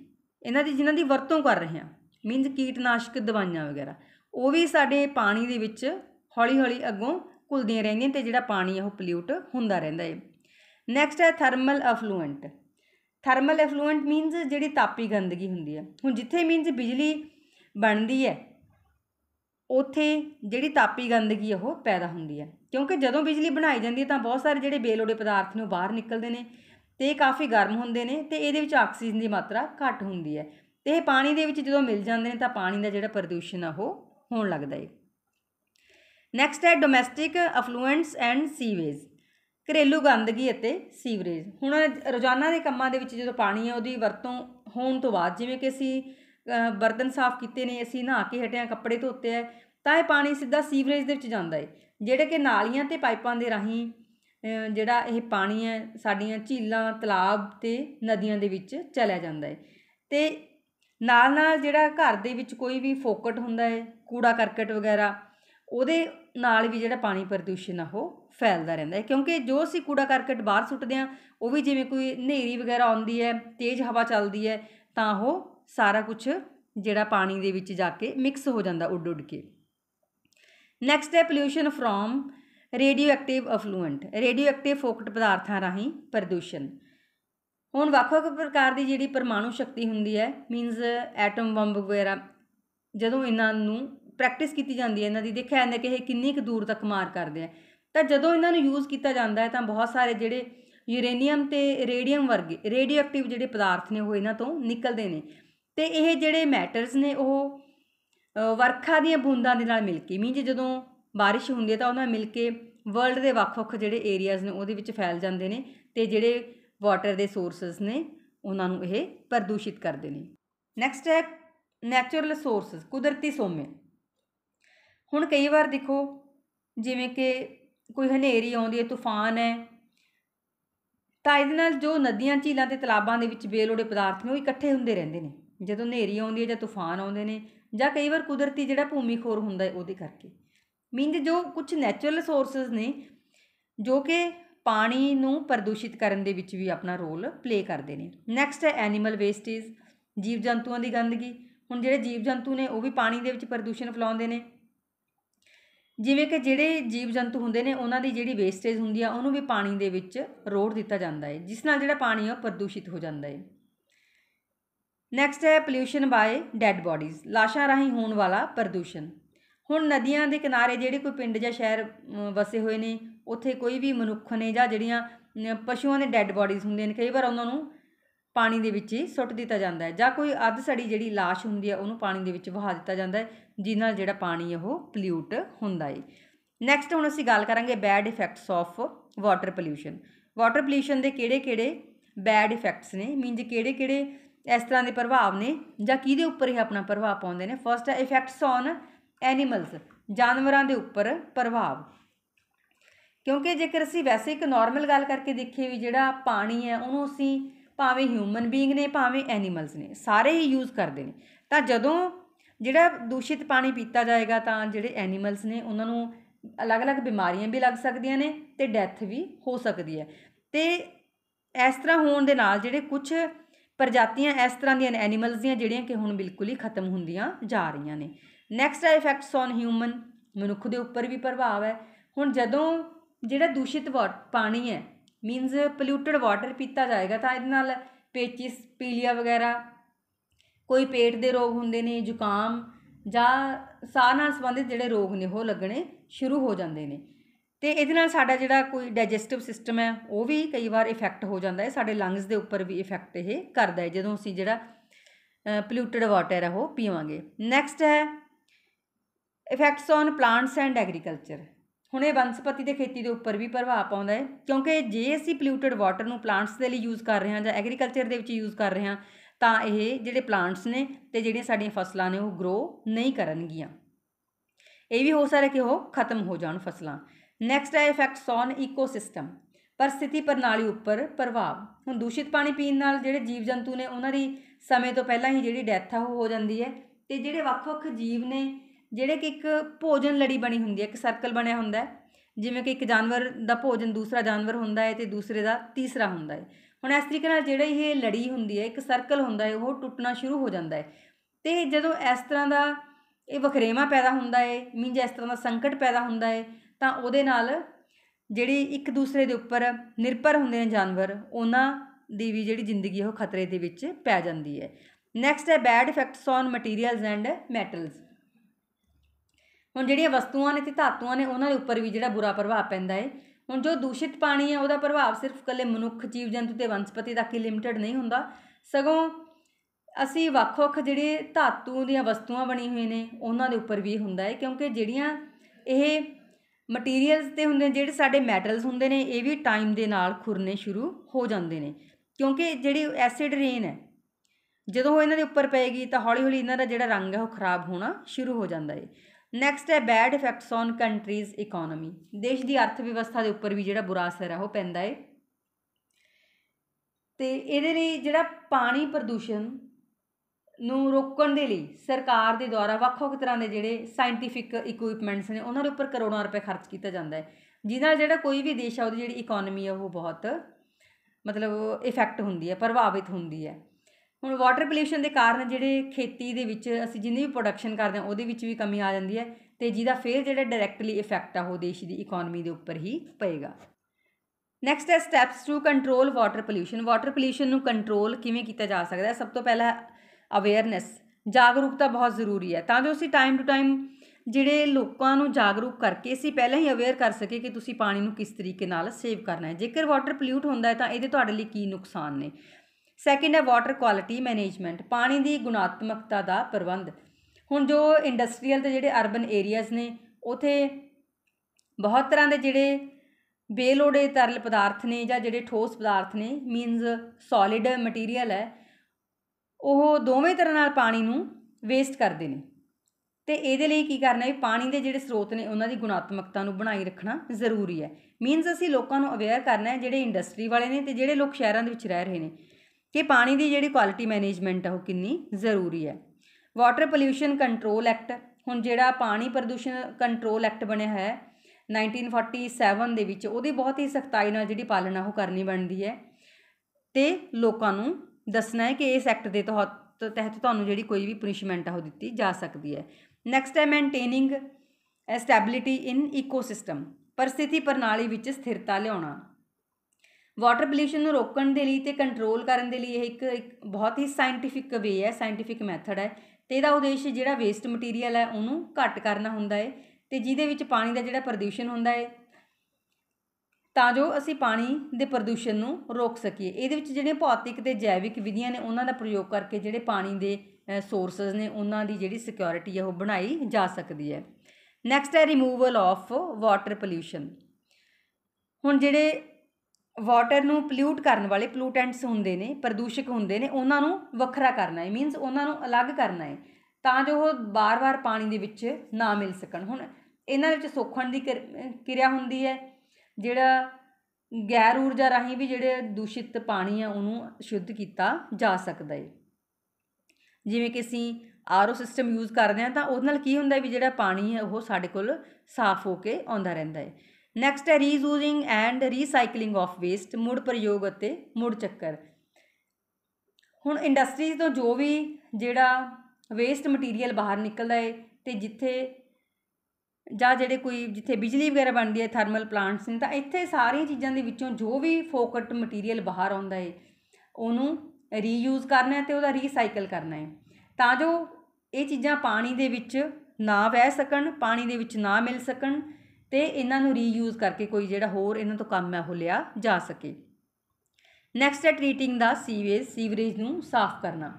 ਇਹਨਾਂ ਦੀ ਜਿਨ੍ਹਾਂ ਦੀ ਵਰਤੋਂ ਕਰ ਰਹੇ ਹਾਂ ਮੀਨਸ ਕੀਟਨਾਸ਼ਕ ਦਵਾਈਆਂ ਵਗੈਰਾ ਉਹ ਵੀ ਸਾਡੇ ਪਾਣੀ ਦੇ ਵਿੱਚ ਹੌਲੀ ਹੌਲੀ ਅੱਗੋਂ ਘੁਲਦੀਆਂ ਰਹਿੰਦੀਆਂ ਤੇ ਜਿਹੜਾ ਪਾਣੀ ਆ ਉਹ ਪੋਲਿਊਟ ਹੁੰਦਾ ਰਹਿੰਦਾ ਹੈ ਨੈਕਸਟ ਹੈ thermal effluent thermal effluent means ਜਿਹੜੀ ਤਾਪੀ ਗੰਦਗੀ ਹੁੰਦੀ ਹੈ ਹੁਣ ਜਿੱਥੇ ਮੀਨਸ ਬਿਜਲੀ ਬਣਦੀ ਹੈ ਉਥੇ ਜਿਹੜੀ ਤਾਪੀ ਗੰਦਗੀ ਉਹ ਪੈਦਾ ਹੁੰਦੀ ਹੈ ਕਿਉਂਕਿ ਜਦੋਂ ਬਿਜਲੀ ਬਣਾਈ ਜਾਂਦੀ ਹੈ ਤਾਂ ਬਹੁਤ ਸਾਰੇ ਜਿਹੜੇ ਬੇਲੋੜੇ ਪਦਾਰਥ ਨੇ ਉਹ ਬਾਹਰ ਨਿਕਲਦੇ ਨੇ ਤੇ ਇਹ ਕਾਫੀ ਗਰਮ ਹੁੰਦੇ ਨੇ ਤੇ ਇਹਦੇ ਵਿੱਚ ਆਕਸੀਜਨ ਦੀ ਮਾਤਰਾ ਘੱਟ ਹੁੰਦੀ ਹੈ ਤੇ ਇਹ ਪਾਣੀ ਦੇ ਵਿੱਚ ਜਦੋਂ ਮਿਲ ਜਾਂਦੇ ਨੇ ਤਾਂ ਪਾਣੀ ਦਾ ਜਿਹੜਾ ਪ੍ਰਦੂਸ਼ਣ ਆ ਉਹ ਹੋਣ ਲੱਗਦਾ ਹੈ ਨੈਕਸਟ ਹੈ ਡੋਮੈਸਟਿਕ ਅਫਲੂਐਂਟਸ ਐਂਡ ਸੀਵੇਜ ਘਰੇਲੂ ਗੰਦਗੀ ਅਤੇ ਸੀਵਰੇਜ ਹੁਣ ਰੋਜ਼ਾਨਾ ਦੇ ਕੰਮਾਂ ਦੇ ਵਿੱਚ ਜਦੋਂ ਪਾਣੀ ਹੈ ਉਹਦੀ ਵਰਤੋਂ ਹੋਣ ਤੋਂ ਬਾਅਦ ਜਿਵੇਂ ਕਿ ਅਸੀਂ ਬਰਤਨ ਸਾਫ਼ ਕੀਤੇ ਨੇ ਅਸੀਂ ਨਹਾ ਕੇ ਹਟਿਆ ਕੱਪੜੇ ਧੋਤੇ ਹੈ ਤਾਂ ਇਹ ਪਾਣੀ ਸਿੱਧਾ ਸੀਵਰੇਜ ਦੇ ਵਿੱਚ ਜਾਂਦਾ ਹੈ ਜਿਹੜੇ ਕਿ ਨਾਲੀਆਂ ਤੇ ਪਾਈਪਾਂ ਦੇ ਰਾਹੀਂ ਜਿਹੜਾ ਇਹ ਪਾਣੀ ਹੈ ਸਾਡੀਆਂ ਝੀਲਾਂ ਤਲਾਬ ਤੇ ਨਦੀਆਂ ਦੇ ਵਿੱਚ ਚਲਿਆ ਜਾਂਦਾ ਹੈ ਤੇ ਨਾਲ ਨਾਲ ਜਿਹੜਾ ਘਰ ਦੇ ਵਿੱਚ ਕੋਈ ਵੀ ਫੋਕਟ ਹੁੰਦਾ ਹੈ ਕੂੜਾ ਕਰਕਟ ਵਗੈਰਾ ਉਹਦੇ ਨਾਲ ਵੀ ਜਿਹੜਾ ਪਾਣੀ ਪ੍ਰਦੂਸ਼ਣ ਆ ਉਹ ਫੈਲਦਾ ਰਹਿੰਦਾ ਹੈ ਕਿਉਂਕਿ ਜੋ ਅਸੀਂ ਕੂੜਾ ਕਰਕਟ ਬਾਹਰ ਸੁੱਟਦੇ ਆ ਉਹ ਵੀ ਜਿਵੇਂ ਕੋਈ ਹਨੇਰੀ ਵਗੈਰਾ ਆਉਂਦੀ ਹੈ ਤੇਜ਼ ਹਵਾ ਚੱਲਦੀ ਹੈ ਤਾਂ ਉਹ ਸਾਰਾ ਕੁਝ ਜਿਹੜਾ ਪਾਣੀ ਦੇ ਵਿੱਚ ਜਾ ਕੇ ਮਿਕਸ ਹੋ ਜਾਂਦਾ ਉੱਡ ਉੱਡ ਕੇ ਨੈਕਸਟ ਹੈ pollution from radioactive effluent radioactive ਫੋਕਟ ਪਦਾਰਥਾਂ ਰਾਹੀਂ ਪ੍ਰਦੂਸ਼ਣ ਹੁਣ ਵੱਖ-ਵੱਖ ਪ੍ਰਕਾਰ ਦੀ ਜਿਹੜੀ ਪਰਮਾਣੂ ਸ਼ਕਤੀ ਹੁੰਦੀ ਹੈ ਮੀਨਸ ਐਟਮ ਬੰਬ ਵਗੈਰਾ ਜਦੋਂ ਇਹਨਾਂ ਨੂੰ ਪ੍ਰੈਕਟਿਸ ਕੀਤੀ ਜਾਂਦੀ ਹੈ ਇਹਨਾਂ ਦੀ ਦੇਖਿਆ ਜਾਂਦਾ ਕਿ ਇਹ ਕਿੰਨੀ ਕੁ ਦੂਰ ਤੱਕ ਮਾਰ ਕਰਦੇ ਆ ਤਾਂ ਜਦੋਂ ਇਹਨਾਂ ਨੂੰ ਯੂਜ਼ ਕੀਤਾ ਜਾਂਦਾ ਹੈ ਤਾਂ ਬਹੁਤ ਸਾਰੇ ਜਿਹੜੇ ਯੂਰੇਨੀਅਮ ਤੇ ਰੇਡੀਅਮ ਵਰਗੇ ਰੇਡੀਓਐਕਟਿਵ ਜਿਹੜੇ ਪਦਾਰਥ ਨੇ ਉਹ ਇਹਨਾਂ ਤੋਂ ਨਿਕਲਦੇ ਨੇ ਤੇ ਇਹ ਜਿਹੜੇ ਮੈਟਰਸ ਨੇ ਉਹ ਵਰਖਾ ਦੀਆਂ ਬੂੰਦਾਂ ਦੇ ਨਾਲ ਮਿਲ ਕੇ ਮੀਂਹ ਜਦੋਂ ਬਾਰਿਸ਼ ਹੁੰਦੀ ਹੈ ਤਾਂ ਉਹਨਾਂ ਮਿਲ ਕੇ ਵਰਲਡ ਦੇ ਵੱਖ-ਵੱਖ ਜਿਹੜੇ ਏਰੀਆਜ਼ ਨੇ ਉਹਦੇ ਵਿੱਚ ਫੈਲ ਜਾਂਦੇ ਨੇ ਤੇ ਜਿਹੜੇ ਵਾਟਰ ਦੇ ਸੋਰਸਸ ਨੇ ਉਹਨਾਂ ਨੂੰ ਇਹ ਪ੍ਰਦੂਸ਼ਿਤ ਕਰਦੇ ਨੇ ਨੈਕਸਟ ਹੈ ਨੈਚੁਰਲ ਸੋਰਸਸ ਕੁਦਰਤੀ ਸੋਮੇ ਹੁਣ ਕਈ ਵਾਰ ਦੇਖੋ ਜਿਵੇਂ ਕਿ ਕੋਈ ਹਨੇਰੀ ਆਉਂਦੀ ਹੈ ਤੂਫਾਨ ਹੈ ਤਾਂ ਇਹਦੇ ਨਾਲ ਜੋ ਨਦੀਆਂ ਝੀਲਾਂ ਤੇ ਤਲਾਬਾਂ ਦੇ ਵਿੱਚ ਬੇਲੋੜੇ ਪਦਾਰਥ ਨੇ ਉਹ ਇਕੱਠੇ ਹੁੰਦੇ ਰਹਿੰਦੇ ਨੇ ਜਦੋਂ ਹਨੇਰੀ ਆਉਂਦੀ ਹੈ ਜਾਂ ਤੂਫਾਨ ਆਉਂਦੇ ਨੇ ਜਾਂ ਕਈ ਵਾਰ ਕੁਦਰਤੀ ਜਿਹੜਾ ਭੂਮੀ ਖੋਰ ਹੁੰਦਾ ਹੈ ਉਹਦੇ ਕਰਕੇ ਮੀਨਸ ਜੋ ਕੁਝ ਨੇਚਰਲ ਸੋਰਸਸ ਨੇ ਜੋ ਕਿ ਪਾਣੀ ਨੂੰ ਪ੍ਰਦੂਸ਼ਿਤ ਕਰਨ ਦੇ ਵਿੱਚ ਵੀ ਆਪਣਾ ਰੋਲ ਪਲੇ ਕਰਦੇ ਨੇ ਨੈਕਸਟ ਹੈ ਐਨੀਮਲ ਵੇਸਟੇਜ ਜੀਵ ਜੰਤੂਆਂ ਦੀ ਗੰਦਗੀ ਹੁਣ ਜਿਹੜੇ ਜੀਵ ਜੰਤੂ ਨੇ ਉਹ ਵੀ ਪਾਣੀ ਦੇ ਵਿੱਚ ਪ੍ਰਦੂਸ਼ਣ ਫਲਾਉਂਦੇ ਨੇ ਜਿਵੇਂ ਕਿ ਜਿਹੜੇ ਜੀਵ ਜੰਤੂ ਹੁੰਦੇ ਨੇ ਉਹਨਾਂ ਦੀ ਜਿਹੜੀ ਵੇਸਟੇਜ ਹੁੰਦੀ ਆ ਉਹਨੂੰ ਵੀ ਪਾਣੀ ਦੇ ਵਿੱਚ ਰੋੜ ਦਿੱਤਾ ਜਾਂਦਾ ਹੈ ਜਿਸ ਨਾਲ ਜਿਹੜਾ ਪਾਣੀ ਆ ਉਹ ਪ੍ਰਦੂਸ਼ਿਤ ਹੋ ਜਾਂਦਾ ਹੈ ਨੈਕਸਟ ਹੈ ਪੋਲੂਸ਼ਨ ਬਾਏ ਡੈੱਡ ਬਾਡੀਜ਼ ਲਾਸ਼ਾਂ ਰਾਹੀਂ ਹੋਣ ਵਾਲਾ ਪ੍ਰਦੂਸ਼ਣ ਹੁਣ ਨਦੀਆਂ ਦੇ ਕਿਨਾਰੇ ਜਿਹੜੇ ਕੋਈ ਪਿੰਡ ਜਾਂ ਸ਼ਹਿਰ ਵਸੇ ਹੋਏ ਨੇ ਉੱਥੇ ਕੋਈ ਵੀ ਮਨੁੱਖ ਨੇ ਜਾਂ ਜਿਹੜੀਆਂ ਪਸ਼ੂਆਂ ਦੇ ਡੈੱਡ ਬਾਡੀਜ਼ ਹੁੰਦੇ ਨੇ ਕਈ ਵਾਰ ਉਹਨਾਂ ਨੂੰ ਪਾਣੀ ਦੇ ਵਿੱਚ ਹੀ ਸੁੱਟ ਦਿੱਤਾ ਜਾਂਦਾ ਹੈ ਜਾਂ ਕੋਈ ਅੱਧ ਸੜੀ ਜਿਹੜੀ ਲਾਸ਼ ਹੁੰਦੀ ਹੈ ਉਹਨੂੰ ਪਾਣੀ ਦੇ ਵਿੱਚ ਵਹਾ ਦਿੱਤਾ ਜਾਂਦਾ ਹੈ ਜਿਸ ਨਾਲ ਜਿਹੜਾ ਪਾਣੀ ਉਹ ਪੋਲਿਊਟ ਹੁੰਦਾ ਹੈ ਨੈਕਸਟ ਹੁਣ ਅਸੀਂ ਗੱਲ ਕਰਾਂਗੇ bad effects of water pollution water pollution ਦੇ ਕਿਹੜੇ-ਕਿਹੜੇ ਬੈਡ ਇਫੈਕਟਸ ਨੇ ਮੀਨਜ਼ ਕਿਹੜੇ-ਕਿਹੜੇ ਇਸ ਤਰ੍ਹਾਂ ਦੇ ਪ੍ਰਭਾਵ ਨੇ ਜਾਂ ਕਿਹਦੇ ਉੱਪਰ ਇਹ ਆਪਣਾ ਪ੍ਰਭਾਵ ਪਾਉਂਦੇ ਨੇ ਫਰਸਟ ਹੈ ਇਫੈਕਟਸ ਔਨ ਐਨੀਮਲਸ ਜਾਨਵਰਾਂ ਦੇ ਉੱਪਰ ਪ੍ਰਭਾਵ ਕਿਉਂਕਿ ਜੇਕਰ ਅਸੀਂ ਵੈਸੇ ਇੱਕ ਨਾਰਮਲ ਗੱਲ ਕਰਕੇ ਦੇਖੀਏ ਵੀ ਜਿਹੜਾ ਪਾਣੀ ਹੈ ਉਹਨੂੰ ਅਸੀਂ ਭਾਵੇਂ ਹਿਊਮਨ ਬੀਇੰਗ ਨੇ ਭਾਵੇਂ ਐਨੀਮਲਸ ਨੇ ਸਾਰੇ ਹੀ ਯੂਜ਼ ਕਰਦੇ ਨੇ ਤਾਂ ਜਦੋਂ ਜਿਹੜਾ ਦੂਸ਼ਿਤ ਪਾਣੀ ਪੀਤਾ ਜਾਏਗਾ ਤਾਂ ਜਿਹੜੇ ਐਨੀਮਲਸ ਨੇ ਉਹਨਾਂ ਨੂੰ ਅਲੱਗ-ਅਲੱਗ ਬਿਮਾਰੀਆਂ ਵੀ ਲੱਗ ਸਕਦੀਆਂ ਨੇ ਤੇ ਡੈਥ ਵੀ ਹੋ ਸਕਦੀ ਹੈ ਤੇ ਇਸ ਤਰ੍ਹਾਂ ਹੋਣ ਦੇ ਨਾਲ ਜਿਹੜੇ ਕੁਝ ਪ੍ਰਜਾਤੀਆਂ ਇਸ ਤਰ੍ਹਾਂ ਦੀਆਂ ਐਨੀਮਲਸ ਦੀਆਂ ਜਿਹੜੀਆਂ ਕਿ ਹੁਣ ਬਿਲਕੁਲ ਹੀ ਖਤਮ ਹੁੰਦੀਆਂ ਜਾ ਰਹੀਆਂ ਨੇ ਨੈਕਸਟ ਆ ਇਫੈਕਟਸ ਔਨ ਹਿਊਮਨ ਮਨੁੱਖ ਦੇ ਉੱਪਰ ਵੀ ਪ੍ਰਭਾਵ ਹੈ ਹੁਣ ਜਦੋਂ ਜਿਹੜਾ ਦੂਸ਼ਿਤ ਪਾਣੀ ਹੈ ਮੀਨਜ਼ ਪੋਲੂਟਡ ਵਾਟਰ ਪੀਤਾ ਜਾਏਗਾ ਤਾਂ ਇਹਦੇ ਨਾਲ ਪੇਚਿਸ ਪੀਲੀਆ ਵਗੈਰਾ ਕੋਈ ਪੇਟ ਦੇ ਰੋਗ ਹੁੰਦੇ ਨੇ ਜ਼ੁਕਾਮ ਜਾਂ ਸਾਹ ਨਾਲ ਸੰਬੰਧਿਤ ਜਿਹੜੇ ਰੋਗ ਨੇ ਉਹ ਲੱਗਣੇ ਸ਼ੁਰੂ ਹੋ ਜਾਂਦੇ ਨੇ ਤੇ ਇਹਦੇ ਨਾਲ ਸਾਡਾ ਜਿਹੜਾ ਕੋਈ ਡਾਈਜੈਸਟਿਵ ਸਿਸਟਮ ਹੈ ਉਹ ਵੀ ਕਈ ਵਾਰ ਇਫੈਕਟ ਹੋ ਜਾਂਦਾ ਹੈ ਸਾਡੇ ਲੰਗਸ ਦੇ ਉੱਪਰ ਵੀ ਇਫੈਕਟ ਇਹ ਕਰਦਾ ਹੈ ਜਦੋਂ ਅਸੀਂ ਜਿਹੜਾ ਪੋਲੂਟਡ ਵਾਟਰ ਹੈ ਉਹ ਪੀਵਾਂਗੇ ਨੈਕਸਟ ਹੈ effects on plants and agriculture ਹੁਣ ਇਹ ਬਨਸਪਤੀ ਦੇ ਖੇਤੀ ਦੇ ਉੱਪਰ ਵੀ ਪ੍ਰਭਾਵ ਪਾਉਂਦਾ ਹੈ ਕਿਉਂਕਿ ਜੇ ਅਸੀਂ ਪਲੂਟਡ ਵਾਟਰ ਨੂੰ ਪਲਾਂਟਸ ਦੇ ਲਈ ਯੂਜ਼ ਕਰ ਰਹੇ ਹਾਂ ਜਾਂ ਐਗਰੀਕਲਚਰ ਦੇ ਵਿੱਚ ਯੂਜ਼ ਕਰ ਰਹੇ ਹਾਂ ਤਾਂ ਇਹ ਜਿਹੜੇ ਪਲਾਂਟਸ ਨੇ ਤੇ ਜਿਹੜੀਆਂ ਸਾਡੀਆਂ ਫਸਲਾਂ ਨੇ ਉਹ ਗਰੋ ਨਹੀਂ ਕਰਨਗੀਆਂ ਇਹ ਵੀ ਹੋ ਸਕਦਾ ਕਿ ਉਹ ਖਤਮ ਹੋ ਜਾਣ ਫਸਲਾਂ ਨੈਕਸਟ ਹੈ ਇਫੈਕਟਸ ਔਨ ਇਕੋਸਿਸਟਮ ਪਰਸਥਿਤੀ ਪ੍ਰਣਾਲੀ ਉੱਪਰ ਪ੍ਰਭਾਵ ਹੁਣ ਦੂਸ਼ਿਤ ਪਾਣੀ ਪੀਣ ਨਾਲ ਜਿਹੜੇ ਜੀਵ ਜੰਤੂ ਨੇ ਉਹਨਾਂ ਦੀ ਸਮੇਂ ਤੋਂ ਪਹਿਲਾਂ ਹੀ ਜਿਹੜੀ ਡੈਥ ਆ ਉਹ ਹੋ ਜਾਂਦੀ ਹੈ ਤੇ ਜਿਹੜੇ ਵੱਖ-ਵੱਖ ਜੀਵ ਨੇ ਜਿਹੜੇ ਕਿ ਇੱਕ ਭੋਜਨ ਲੜੀ ਬਣੀ ਹੁੰਦੀ ਹੈ ਇੱਕ ਸਰਕਲ ਬਣਿਆ ਹੁੰਦਾ ਹੈ ਜਿਵੇਂ ਕਿ ਇੱਕ ਜਾਨਵਰ ਦਾ ਭੋਜਨ ਦੂਸਰਾ ਜਾਨਵਰ ਹੁੰਦਾ ਹੈ ਤੇ ਦੂਸਰੇ ਦਾ ਤੀਸਰਾ ਹੁੰਦਾ ਹੈ ਹੁਣ ਇਸ ਤਰੀਕੇ ਨਾਲ ਜਿਹੜਾ ਇਹ ਲੜੀ ਹੁੰਦੀ ਹੈ ਇੱਕ ਸਰਕਲ ਹੁੰਦਾ ਹੈ ਉਹ ਟੁੱਟਣਾ ਸ਼ੁਰੂ ਹੋ ਜਾਂਦਾ ਹੈ ਤੇ ਜਦੋਂ ਇਸ ਤਰ੍ਹਾਂ ਦਾ ਇਹ ਵਖਰੇਵਾ ਪੈਦਾ ਹੁੰਦਾ ਹੈ ਮੀਨਜ ਇਸ ਤਰ੍ਹਾਂ ਦਾ ਸੰਕਟ ਪੈਦਾ ਹੁੰਦਾ ਹੈ ਤਾਂ ਉਹਦੇ ਨਾਲ ਜਿਹੜੀ ਇੱਕ ਦੂਸਰੇ ਦੇ ਉੱਪਰ ਨਿਰਭਰ ਹੁੰਦੇ ਨੇ ਜਾਨਵਰ ਉਹਨਾਂ ਦੀ ਵੀ ਜਿਹੜੀ ਜ਼ਿੰਦਗੀ ਉਹ ਖਤਰੇ ਦੇ ਵਿੱਚ ਪੈ ਜਾਂਦੀ ਹੈ ਨੈਕਸਟ ਹੈ bad effects on materials and metals ਹੁਣ ਜਿਹੜੀਆਂ ਵਸਤੂਆਂ ਨੇ ਤੇ ਧਾਤੂਆਂ ਨੇ ਉਹਨਾਂ ਦੇ ਉੱਪਰ ਵੀ ਜਿਹੜਾ ਬੁਰਾ ਪ੍ਰਭਾਵ ਪੈਂਦਾ ਹੈ ਹੁਣ ਜੋ ਦੂਸ਼ਿਤ ਪਾਣੀ ਹੈ ਉਹਦਾ ਪ੍ਰਭਾਵ ਸਿਰਫ ਕੱਲੇ ਮਨੁੱਖ ਜੀਵ ਜੰਤੂ ਤੇ ਵਨਸਪਤੀ ਤੱਕ ਹੀ ਲਿਮਟਿਡ ਨਹੀਂ ਹੁੰਦਾ ਸਗੋਂ ਅਸੀਂ ਵੱਖ-ਵੱਖ ਜਿਹੜੇ ਧਾਤੂ ਦੀਆਂ ਵਸਤੂਆਂ ਬਣੀ ਹੋਈ ਨੇ ਉਹਨਾਂ ਦੇ ਉੱਪਰ ਵੀ ਹੁੰਦਾ ਹੈ ਕਿਉਂਕਿ ਜਿਹੜੀਆਂ ਇਹ ਮਟੀਰੀਅਲਸ ਤੇ ਹੁੰਦੇ ਜਿਹੜੇ ਸਾਡੇ ਮੈਟਲਸ ਹੁੰਦੇ ਨੇ ਇਹ ਵੀ ਟਾਈਮ ਦੇ ਨਾਲ ਖੁਰਨੇ ਸ਼ੁਰੂ ਹੋ ਜਾਂਦੇ ਨੇ ਕਿਉਂਕਿ ਜਿਹੜੀ ਐਸਿਡ ਰੇਨ ਹੈ ਜਦੋਂ ਉਹ ਇਹਨਾਂ ਦੇ ਉੱਪਰ ਪਏਗੀ ਤਾਂ ਹੌਲੀ-ਹੌਲੀ ਇਹਨਾਂ ਦਾ ਜਿਹੜਾ ਰੰਗ ਹੈ ਉਹ ਖਰਾਬ ਹੋਣਾ ਸ਼ੁਰੂ ਹੋ ਜਾਂਦਾ ਹੈ ਨੈਕਸਟ ਹੈ bad effects on country's economy ਦੇਸ਼ ਦੀ ਅਰਥ ਵਿਵਸਥਾ ਦੇ ਉੱਪਰ ਵੀ ਜਿਹੜਾ ਬੁਰਾ ਅਸਰ ਹੈ ਉਹ ਪੈਂਦਾ ਹੈ ਤੇ ਇਹਦੇ ਲਈ ਜਿਹੜਾ ਪਾਣੀ ਪ੍ਰਦੂਸ਼ਣ ਨੂੰ ਰੋਕਣ ਦੇ ਲਈ ਸਰਕਾਰ ਦੇ ਦੁਆਰਾ ਵੱਖ-ਵੱਖ ਤਰ੍ਹਾਂ ਦੇ ਜਿਹੜੇ ਸਾਇੰਟਿਫਿਕ ਇਕਵਿਪਮੈਂਟਸ ਨੇ ਉਹਨਾਂ ਦੇ ਉੱਪਰ ਕਰੋੜਾਂ ਰੁਪਏ ਖਰਚ ਕੀਤਾ ਜਾਂਦਾ ਹੈ ਨਾਲ ਜਿਹੜਾ ਕੋਈ ਵੀ ਦੇਸ਼ ਆ ਉਹਦੀ ਜਿਹੜੀ ਇਕਨੋਮੀ ਆ ਉਹ ਬਹੁਤ ਮਤਲਬ ਇਫੈਕਟ ਹੁੰਦੀ ਹੈ ਪ੍ਰਭਾਵਿਤ ਹੁੰਦੀ ਹੈ ਹੁਣ ਵਾਟਰ ਪੋਲੂਸ਼ਨ ਦੇ ਕਾਰਨ ਜਿਹੜੇ ਖੇਤੀ ਦੇ ਵਿੱਚ ਅਸੀਂ ਜਿੰਨੀ ਵੀ ਪ੍ਰੋਡਕਸ਼ਨ ਕਰਦੇ ਹਾਂ ਉਹਦੇ ਵਿੱਚ ਵੀ ਕਮੀ ਆ ਜਾਂਦੀ ਹੈ ਤੇ ਜਿਹਦਾ ਫੇਰ ਜਿਹੜਾ ਡਾਇਰੈਕਟਲੀ ਇਫੈਕਟ ਆ ਉਹ ਦੇਸ਼ ਦੀ ਇਕਨੋਮੀ ਦੇ ਉੱਪਰ ਹੀ ਪਏਗਾ ਨੈਕਸਟ ਹੈ steps to control water pollution water pollution ਨੂੰ ਕੰਟਰੋਲ ਕਿਵੇਂ ਕੀਤਾ ਜਾ ਸਕਦਾ ਹੈ ਸਭ ਤੋਂ ਪਹਿਲਾਂ ਅਵੇਅਰਨੈਸ ਜਾਗਰੂਕਤਾ ਬਹੁਤ ਜ਼ਰੂਰੀ ਹੈ ਤਾਂ ਜੋ ਅਸੀਂ ਟਾਈਮ ਟੂ ਟਾਈਮ ਜਿਹੜੇ ਲੋਕਾਂ ਨੂੰ ਜਾਗਰੂਕ ਕਰਕੇ ਅਸੀਂ ਪਹਿਲਾਂ ਹੀ ਅਵੇਅਰ ਕਰ ਸਕੇ ਕਿ ਤੁਸੀਂ ਪਾਣੀ ਨੂੰ ਕਿਸ ਤਰੀਕੇ ਨਾਲ ਸੇਵ ਕਰਨਾ ਹੈ ਜੇਕਰ ਵਾਟਰ ਪੋਲੂਟ ਹੁੰਦਾ ਹੈ ਤਾਂ ਇਹਦੇ ਤੁਹਾਡੇ ਲਈ ਕੀ ਨੁਕਸਾਨ ਨੇ ਸੈਕਿੰਡ ਹੈ ਵਾਟਰ ਕੁਆਲਿਟੀ ਮੈਨੇਜਮੈਂਟ ਪਾਣੀ ਦੀ ਗੁਣਾਤਮਕਤਾ ਦਾ ਪ੍ਰਬੰਧ ਹੁਣ ਜੋ ਇੰਡਸਟਰੀਅਲ ਤੇ ਜਿਹੜੇ ਅਰਬਨ ਏਰੀਆਜ਼ ਨੇ ਉਥੇ ਬਹੁਤ ਤਰ੍ਹਾਂ ਦੇ ਜਿਹੜੇ ਬੇਲੋੜੇ ਤਰਲ ਪਦਾਰਥ ਨੇ ਜਾਂ ਜਿਹੜੇ ਠੋਸ ਪਦਾਰਥ ਨੇ ਮੀਨਸ ਸੋਲਿਡ ਮਟੀਰੀਅਲ ਹੈ ਉਹ ਦੋਵੇਂ ਤਰ੍ਹਾਂ ਨਾਲ ਪਾਣੀ ਨੂੰ ਵੇਸਟ ਕਰਦੇ ਨੇ ਤੇ ਇਹਦੇ ਲਈ ਕੀ ਕਰਨਾ ਹੈ ਪਾਣੀ ਦੇ ਜਿਹੜੇ ਸਰੋਤ ਨੇ ਉਹਨਾਂ ਦੀ ਗੁਣਾਤਮਕਤਾ ਨੂੰ ਬਣਾਈ ਰੱਖਣਾ ਜ਼ਰੂਰੀ ਹੈ ਮੀਨਸ ਅਸੀਂ ਲੋਕਾਂ ਨੂੰ ਅਵੇਅਰ ਕਰਨਾ ਹੈ ਜਿਹੜੇ ਇੰਡਸਟਰੀ ਵਾਲੇ ਨੇ ਤੇ ਜਿਹੜੇ ਲੋਕ ਸ਼ਹਿਰਾਂ ਦੇ ਵਿੱਚ ਰਹਿ ਰਹੇ ਨੇ ਕਿ ਪਾਣੀ ਦੀ ਜਿਹੜੀ ਕੁਆਲਿਟੀ ਮੈਨੇਜਮੈਂਟ ਆ ਉਹ ਕਿੰਨੀ ਜ਼ਰੂਰੀ ਹੈ ਵਾਟਰ ਪੋਲਿਊਸ਼ਨ ਕੰਟਰੋਲ ਐਕਟ ਹੁਣ ਜਿਹੜਾ ਪਾਣੀ ਪ੍ਰਦੂਸ਼ਣ ਕੰਟਰੋਲ ਐਕਟ ਬਣਿਆ ਹੈ 1947 ਦੇ ਵਿੱਚ ਉਹਦੀ ਬਹੁਤ ਹੀ ਸਖਤਾਈ ਨਾਲ ਜਿਹੜੀ ਪਾਲਣਾ ਉਹ ਕਰਨੀ ਬਣਦੀ ਹੈ ਤੇ ਲੋਕਾਂ ਨੂੰ ਦੱਸਣਾ ਹੈ ਕਿ ਇਸ ਐਕਟ ਦੇ ਤਹਿਤ ਤਹਿਤ ਤੁਹਾਨੂੰ ਜਿਹੜੀ ਕੋਈ ਵੀ ਪਨਿਸ਼ਮੈਂਟ ਆ ਉਹ ਦਿੱਤੀ ਜਾ ਸਕਦੀ ਹੈ ਨੈਕਸਟ ਹੈ ਮੇਨਟੇਨਿੰਗ ਸਟੈਬਿਲਿਟੀ ਇਨ ਇਕੋਸਿਸਟਮ ਪਰਿਸਥਿਤੀ ਪ੍ਰਣਾਲੀ ਵਿੱਚ ਸਥਿਰਤਾ ਲਿਆਉਣਾ ਵਾਟਰ ਪੋਲੂਸ਼ਨ ਨੂੰ ਰੋਕਣ ਦੇ ਲਈ ਤੇ ਕੰਟਰੋਲ ਕਰਨ ਦੇ ਲਈ ਇਹ ਇੱਕ ਬਹੁਤ ਹੀ ਸਾਇੰਟਿਫਿਕ ਵੇ ਹੈ ਸਾਇੰਟਿਫਿਕ ਮੈਥਡ ਹੈ ਤੇ ਇਹਦਾ ਉਦੇਸ਼ ਜਿਹੜਾ ਵੇਸਟ ਮਟੀਰੀਅਲ ਹੈ ਉਹਨੂੰ ਘੱਟ ਕਰਨਾ ਹੁੰਦਾ ਹੈ ਤੇ ਜਿਹਦੇ ਵਿੱਚ ਪਾਣੀ ਦਾ ਜਿਹੜਾ ਪ੍ਰਦੂਸ਼ਣ ਹੁੰਦਾ ਹੈ ਤਾਂ ਜੋ ਅਸੀਂ ਪਾਣੀ ਦੇ ਪ੍ਰਦੂਸ਼ਣ ਨੂੰ ਰੋਕ ਸਕੀਏ ਇਹਦੇ ਵਿੱਚ ਜਿਹੜੇ ਭੌਤਿਕ ਤੇ ਜੈਵਿਕ ਵਿਧੀਆਂ ਨੇ ਉਹਨਾਂ ਦਾ ਪ੍ਰਯੋਗ ਕਰਕੇ ਜਿਹੜੇ ਪਾਣੀ ਦੇ ਸੋਰਸਸ ਨੇ ਉਹਨਾਂ ਦੀ ਜਿਹੜੀ ਸਿਕਿਉਰਿਟੀ ਹੈ ਉਹ ਬਣਾਈ ਜਾ ਸਕਦੀ ਹੈ ਨੈਕਸਟ ਹੈ ਰਿਮੂਵਲ ਆਫ ਵਾਟਰ ਪੋਲੂਸ਼ਨ ਹੁਣ ਜਿਹੜੇ ਵਾਟਰ ਨੂੰ ਪਲੂਟ ਕਰਨ ਵਾਲੇ ਪਲੂਟੈਂਟਸ ਹੁੰਦੇ ਨੇ ਪ੍ਰਦੂਸ਼ਕ ਹੁੰਦੇ ਨੇ ਉਹਨਾਂ ਨੂੰ ਵੱਖਰਾ ਕਰਨਾ ਹੈ ਮੀਨਸ ਉਹਨਾਂ ਨੂੰ ਅਲੱਗ ਕਰਨਾ ਹੈ ਤਾਂ ਜੋ ਉਹ ਬਾਰ-ਬਾਰ ਪਾਣੀ ਦੇ ਵਿੱਚ ਨਾ ਮਿਲ ਸਕਣ ਹੁਣ ਇਹਨਾਂ ਵਿੱਚ ਸੋਖਣ ਦੀ ਕਿਰਿਆ ਹੁੰਦੀ ਹੈ ਜਿਹੜਾ ਗੈਰ ਊਰਜਾ ਰਾਹੀਂ ਵੀ ਜਿਹੜੇ ਦੂਸ਼ਿਤ ਪਾਣੀ ਆ ਉਹਨੂੰ ਸ਼ੁੱਧ ਕੀਤਾ ਜਾ ਸਕਦਾ ਹੈ ਜਿਵੇਂ ਕਿ ਅਸੀਂ ਆਰਓ ਸਿਸਟਮ ਯੂਜ਼ ਕਰਦੇ ਆ ਤਾਂ ਉਹਦੇ ਨਾਲ ਕੀ ਹੁੰਦਾ ਵੀ ਜਿਹੜਾ ਪਾਣੀ ਹੈ ਉਹ ਸਾਡੇ ਕੋਲ ਸਾਫ਼ ਹੋ ਕੇ ਆਉਂਦਾ ਰਹਿੰਦਾ ਹੈ ਨੈਕਸਟ ਹੈ reusing and recycling of waste ਮੁੜ ਪ੍ਰਯੋਗ ਅਤੇ ਮੁੜ ਚੱਕਰ ਹੁਣ ਇੰਡਸਟਰੀਜ਼ ਤੋਂ ਜੋ ਵੀ ਜਿਹੜਾ ਵੇਸਟ ਮਟੀਰੀਅਲ ਬਾਹਰ ਨਿਕਲਦਾ ਏ ਤੇ ਜਿੱਥੇ ਜਾਂ ਜਿਹੜੇ ਕੋਈ ਜਿੱਥੇ ਬਿਜਲੀ ਵਗੈਰਾ ਬਣਦੀ ਹੈ ਥਰਮਲ ਪਲਾਂਟਸ ਨੇ ਤਾਂ ਇੱਥੇ ਸਾਰੀਆਂ ਚੀਜ਼ਾਂ ਦੇ ਵਿੱਚੋਂ ਜੋ ਵੀ ਫੋਕਟ ਮਟੀਰੀਅਲ ਬਾਹਰ ਆਉਂਦਾ ਏ ਉਹਨੂੰ ਰੀਯੂਜ਼ ਕਰਨਾ ਹੈ ਤੇ ਉਹਦਾ ਰੀਸਾਈਕਲ ਕਰਨਾ ਹੈ ਤਾਂ ਜੋ ਇਹ ਚੀਜ਼ਾਂ ਪਾਣੀ ਦੇ ਵਿੱਚ ਨਾ ਵਹਿ ਸਕਣ ਪਾਣੀ ਦੇ ਵਿੱਚ ਨਾ ਮਿਲ ਸਕਣ ਤੇ ਇਹਨਾਂ ਨੂੰ ਰੀਯੂਜ਼ ਕਰਕੇ ਕੋਈ ਜਿਹੜਾ ਹੋਰ ਇਹਨਾਂ ਤੋਂ ਕੰਮ ਹੈ ਉਹ ਲਿਆ ਜਾ ਸਕੇ ਨੈਕਸਟ ਹੈ ਟ੍ਰੀਟਿੰਗ ਦਾ ਸੀਵੇਜ ਸੀਵਰੇਜ ਨੂੰ ਸਾਫ਼ ਕਰਨਾ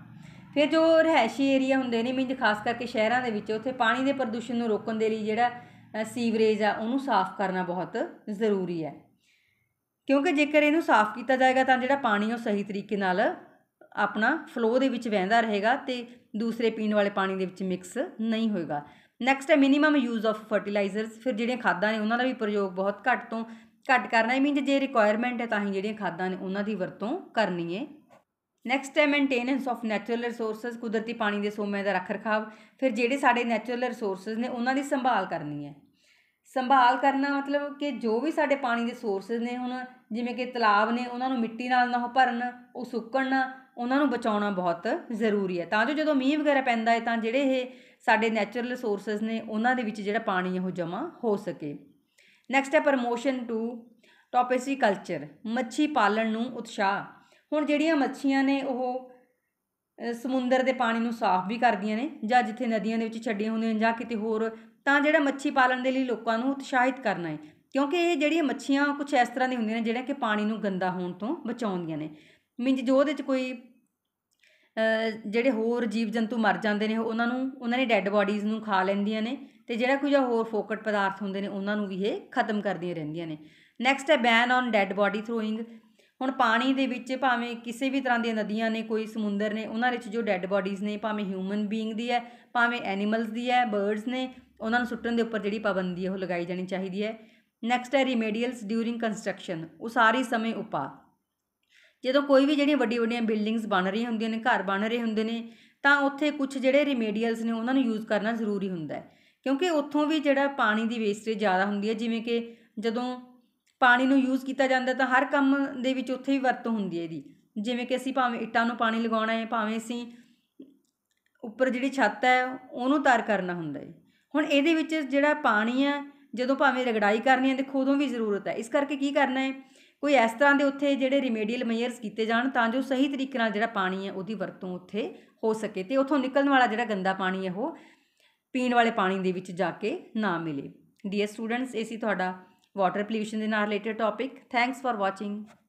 ਫਿਰ ਜੋ ਰਹਿਸ਼ੀ ਏਰੀਆ ਹੁੰਦੇ ਨੇ ਮੈਂ ਖਾਸ ਕਰਕੇ ਸ਼ਹਿਰਾਂ ਦੇ ਵਿੱਚ ਉੱਥੇ ਪਾਣੀ ਦੇ ਪ੍ਰਦੂਸ਼ਣ ਨੂੰ ਰੋਕਣ ਦੇ ਲਈ ਜਿਹੜਾ ਸੀਵਰੇਜ ਆ ਉਹਨੂੰ ਸਾਫ਼ ਕਰਨਾ ਬਹੁਤ ਜ਼ਰੂਰੀ ਹੈ ਕਿਉਂਕਿ ਜੇਕਰ ਇਹਨੂੰ ਸਾਫ਼ ਕੀਤਾ ਜਾਏਗਾ ਤਾਂ ਜਿਹੜਾ ਪਾਣੀ ਉਹ ਸਹੀ ਤਰੀਕੇ ਨਾਲ ਆਪਣਾ ਫਲੋ ਦੇ ਵਿੱਚ ਵਹਿੰਦਾ ਰਹੇਗਾ ਤੇ ਦੂਸਰੇ ਪੀਣ ਵਾਲੇ ਪਾਣੀ ਦੇ ਵਿੱਚ ਮਿਕਸ ਨਹੀਂ ਹੋਏਗਾ ਨੈਕਸਟ ਹੈ ਮਿਨੀਮਮ ਯੂਜ਼ ਆਫ ਫਰਟੀਲਾਈਜ਼ਰਸ ਫਿਰ ਜਿਹੜੀਆਂ ਖਾਦਾਂ ਨੇ ਉਹਨਾਂ ਦਾ ਵੀ ਪ੍ਰਯੋਗ ਬਹੁਤ ਘੱਟ ਤੋਂ ਘੱਟ ਕਰਨਾ ਹੈ ਮੀਨ ਜੇ ਰਿਕੁਆਇਰਮੈਂਟ ਹੈ ਤਾਂ ਹੀ ਜਿਹੜੀਆਂ ਖਾਦਾਂ ਨੇ ਉਹਨਾਂ ਦੀ ਵਰਤੋਂ ਕਰਨੀ ਹੈ ਨੈਕਸਟ ਹੈ ਮੇਨਟੇਨੈਂਸ ਆਫ ਨੈਚੁਰਲ ਰਿਸੋਰਸਸ ਕੁਦਰਤੀ ਪਾਣੀ ਦੇ ਸੋਮਿਆਂ ਦਾ ਰੱਖ ਰਖਾਵ ਫਿਰ ਜਿਹੜੇ ਸਾਡੇ ਨੈਚੁਰਲ ਰਿਸੋਰਸਸ ਨੇ ਉਹਨਾਂ ਦੀ ਸੰਭਾਲ ਕਰਨੀ ਹੈ ਸੰਭਾਲ ਕਰਨਾ ਮਤਲਬ ਕਿ ਜੋ ਵੀ ਸਾਡੇ ਪਾਣੀ ਦੇ ਸੋਰਸਸ ਨੇ ਹੁਣ ਜਿਵੇਂ ਕਿ ਤਲਾਬ ਨੇ ਉਹਨਾਂ ਨੂੰ ਮਿੱਟੀ ਨਾਲ ਨਾ ਭਰਨ ਉਹ ਸੁੱਕਣ ਨਾ ਉਹਨਾਂ ਨੂੰ ਬਚਾਉਣਾ ਬਹੁਤ ਜ਼ਰੂਰੀ ਹੈ ਤਾਂ ਜੋ ਜਦੋਂ ਮੀਂਹ ਵਗੈਰਾ ਪੈਂਦਾ ਹੈ ਤਾਂ ਜਿਹੜੇ ਇਹ ਸਾਡੇ ਨੈਚੁਰਲ ਰਿਸੋਰਸਸ ਨੇ ਉਹਨਾਂ ਦੇ ਵਿੱਚ ਜਿਹੜਾ ਪਾਣੀ ਉਹ ਜਮਾ ਹੋ ਸਕੇ ਨੈਕਸਟ ਹੈ ਪ੍ਰਮੋਸ਼ਨ ਟੂ ਟੋਪੇਸੀ ਕਲਚਰ ਮੱਛੀ ਪਾਲਣ ਨੂੰ ਉਤਸ਼ਾਹ ਹੁਣ ਜਿਹੜੀਆਂ ਮੱਛੀਆਂ ਨੇ ਉਹ ਸਮੁੰਦਰ ਦੇ ਪਾਣੀ ਨੂੰ ਸਾਫ਼ ਵੀ ਕਰਦੀਆਂ ਨੇ ਜਾਂ ਜਿੱਥੇ ਨਦੀਆਂ ਦੇ ਵਿੱਚ ਛੱਡੀਆਂ ਹੁੰਦੀਆਂ ਜਾਂ ਕਿਤੇ ਹੋਰ ਤਾਂ ਜਿਹੜਾ ਮੱਛੀ ਪਾਲਣ ਦੇ ਲਈ ਲੋਕਾਂ ਨੂੰ ਉਤਸ਼ਾਹਿਤ ਕਰਨਾ ਹੈ ਕਿਉਂਕਿ ਇਹ ਜਿਹੜੀਆਂ ਮੱਛੀਆਂ ਕੁਝ ਇਸ ਤਰ੍ਹਾਂ ਦੀ ਹੁੰਦੀਆਂ ਨੇ ਜਿਹੜੀਆਂ ਕਿ ਪਾਣੀ ਨੂੰ ਗੰਦਾ ਹੋਣ ਤੋਂ ਬਚਾਉਂਦੀਆਂ ਨੇ ਮਿੰਜ ਜੋ ਉਹਦੇ 'ਚ ਕੋਈ ਜਿਹੜੇ ਹੋਰ ਜੀਵ ਜੰਤੂ ਮਰ ਜਾਂਦੇ ਨੇ ਉਹਨਾਂ ਨੂੰ ਉਹਨਾਂ ਦੀ ਡੈੱਡ ਬਾਡੀਜ਼ ਨੂੰ ਖਾ ਲੈਂਦੀਆਂ ਨੇ ਤੇ ਜਿਹੜਾ ਕੁਝ ਹੋਰ ਫੋਕਟ ਪਦਾਰਥ ਹੁੰਦੇ ਨੇ ਉਹਨਾਂ ਨੂੰ ਵੀ ਇਹ ਖਤਮ ਕਰਦੀਆਂ ਰਹਿੰਦੀਆਂ ਨੇ ਨੈਕਸਟ ਹੈ ban on dead body throwing ਹੁਣ ਪਾਣੀ ਦੇ ਵਿੱਚ ਭਾਵੇਂ ਕਿਸੇ ਵੀ ਤਰ੍ਹਾਂ ਦੀਆਂ ਨਦੀਆਂ ਨੇ ਕੋਈ ਸਮੁੰਦਰ ਨੇ ਉਹਨਾਂ ਵਿੱਚ ਜੋ ਡੈੱਡ ਬਾਡੀਜ਼ ਨੇ ਭਾਵੇਂ ਹਿਊਮਨ ਬੀਇੰਗ ਦੀ ਹੈ ਭਾਵੇਂ ਐਨੀਮਲਸ ਦੀ ਹੈ ਬਰਡਸ ਨੇ ਉਹਨਾਂ ਨੂੰ ਸੁੱਟਣ ਦੇ ਉੱਪਰ ਜਿਹੜੀ ਪਾਬੰਦੀ ਹੈ ਉਹ ਲਗਾਈ ਜਾਣੀ ਚਾਹੀਦੀ ਹੈ ਨੈਕਸਟ ਹੈ ਰੀਮੇਡੀਅਲਸ ਡਿਊਰਿੰਗ ਕੰਸਟਰਕਸ਼ਨ ਉਸਾਰੀ ਸਮੇਂ ਉਪਾਅ ਜਦੋਂ ਕੋਈ ਵੀ ਜਿਹੜੀਆਂ ਵੱਡੀ ਵੱਡੀਆਂ ਬਿਲਡਿੰਗਸ ਬਣ ਰਹੀਆਂ ਹੁੰਦੀਆਂ ਨੇ ਘਰ ਬਣ ਰਹੇ ਹੁੰਦੇ ਨੇ ਤਾਂ ਉੱਥੇ ਕੁਝ ਜਿਹੜੇ ਰਿਮੇਡੀਅਲਸ ਨੇ ਉਹਨਾਂ ਨੂੰ ਯੂਜ਼ ਕਰਨਾ ਜ਼ਰੂਰੀ ਹੁੰਦਾ ਹੈ ਕਿਉਂਕਿ ਉੱਥੋਂ ਵੀ ਜਿਹੜਾ ਪਾਣੀ ਦੀ ਵੇਸਟੇਜ ਜ਼ਿਆਦਾ ਹੁੰਦੀ ਹੈ ਜਿਵੇਂ ਕਿ ਜਦੋਂ ਪਾਣੀ ਨੂੰ ਯੂਜ਼ ਕੀਤਾ ਜਾਂਦਾ ਤਾਂ ਹਰ ਕੰਮ ਦੇ ਵਿੱਚ ਉੱਥੇ ਵੀ ਵਰਤੋਂ ਹੁੰਦੀ ਹੈ ਇਹਦੀ ਜਿਵੇਂ ਕਿ ਅਸੀਂ ਭਾਵੇਂ ਇੱਟਾਂ ਨੂੰ ਪਾਣੀ ਲਗਾਉਣਾ ਹੈ ਭਾਵੇਂ ਅਸੀਂ ਉੱਪਰ ਜਿਹੜੀ ਛੱਤ ਹੈ ਉਹਨੂੰ ਤਾਰ ਕਰਨਾ ਹੁੰਦਾ ਹੈ ਹੁਣ ਇਹਦੇ ਵਿੱਚ ਜਿਹੜਾ ਪਾਣੀ ਹੈ ਜਦੋਂ ਭਾਵੇਂ ਰਗੜਾਈ ਕਰਨੀ ਹੈ ਤੇ ਖੋਦੋਂ ਵੀ ਜ਼ਰੂਰਤ ਹੈ ਇਸ ਕਰਕੇ ਕੀ ਕਰਨਾ ਹੈ ਕੋਈ ਇਸ ਤਰ੍ਹਾਂ ਦੇ ਉੱਥੇ ਜਿਹੜੇ ਰਿਮੇਡੀਅਲ ਮੇਅਰਸ ਕੀਤੇ ਜਾਣ ਤਾਂ ਜੋ ਸਹੀ ਤਰੀਕੇ ਨਾਲ ਜਿਹੜਾ ਪਾਣੀ ਹੈ ਉਹਦੀ ਵਰਤੋਂ ਉੱਥੇ ਹੋ ਸਕੇ ਤੇ ਉੱਥੋਂ ਨਿਕਲਣ ਵਾਲਾ ਜਿਹੜਾ ਗੰਦਾ ਪਾਣੀ ਹੈ ਉਹ ਪੀਣ ਵਾਲੇ ਪਾਣੀ ਦੇ ਵਿੱਚ ਜਾ ਕੇ ਨਾ ਮਿਲੇ ਡੀਅਰ ਸਟੂਡੈਂਟਸ ਇਹ ਸੀ ਤੁਹਾਡਾ ਵਾਟਰ ਪੋਲੂਸ਼ਨ ਦੇ ਨਾਲ related topic thanks for watching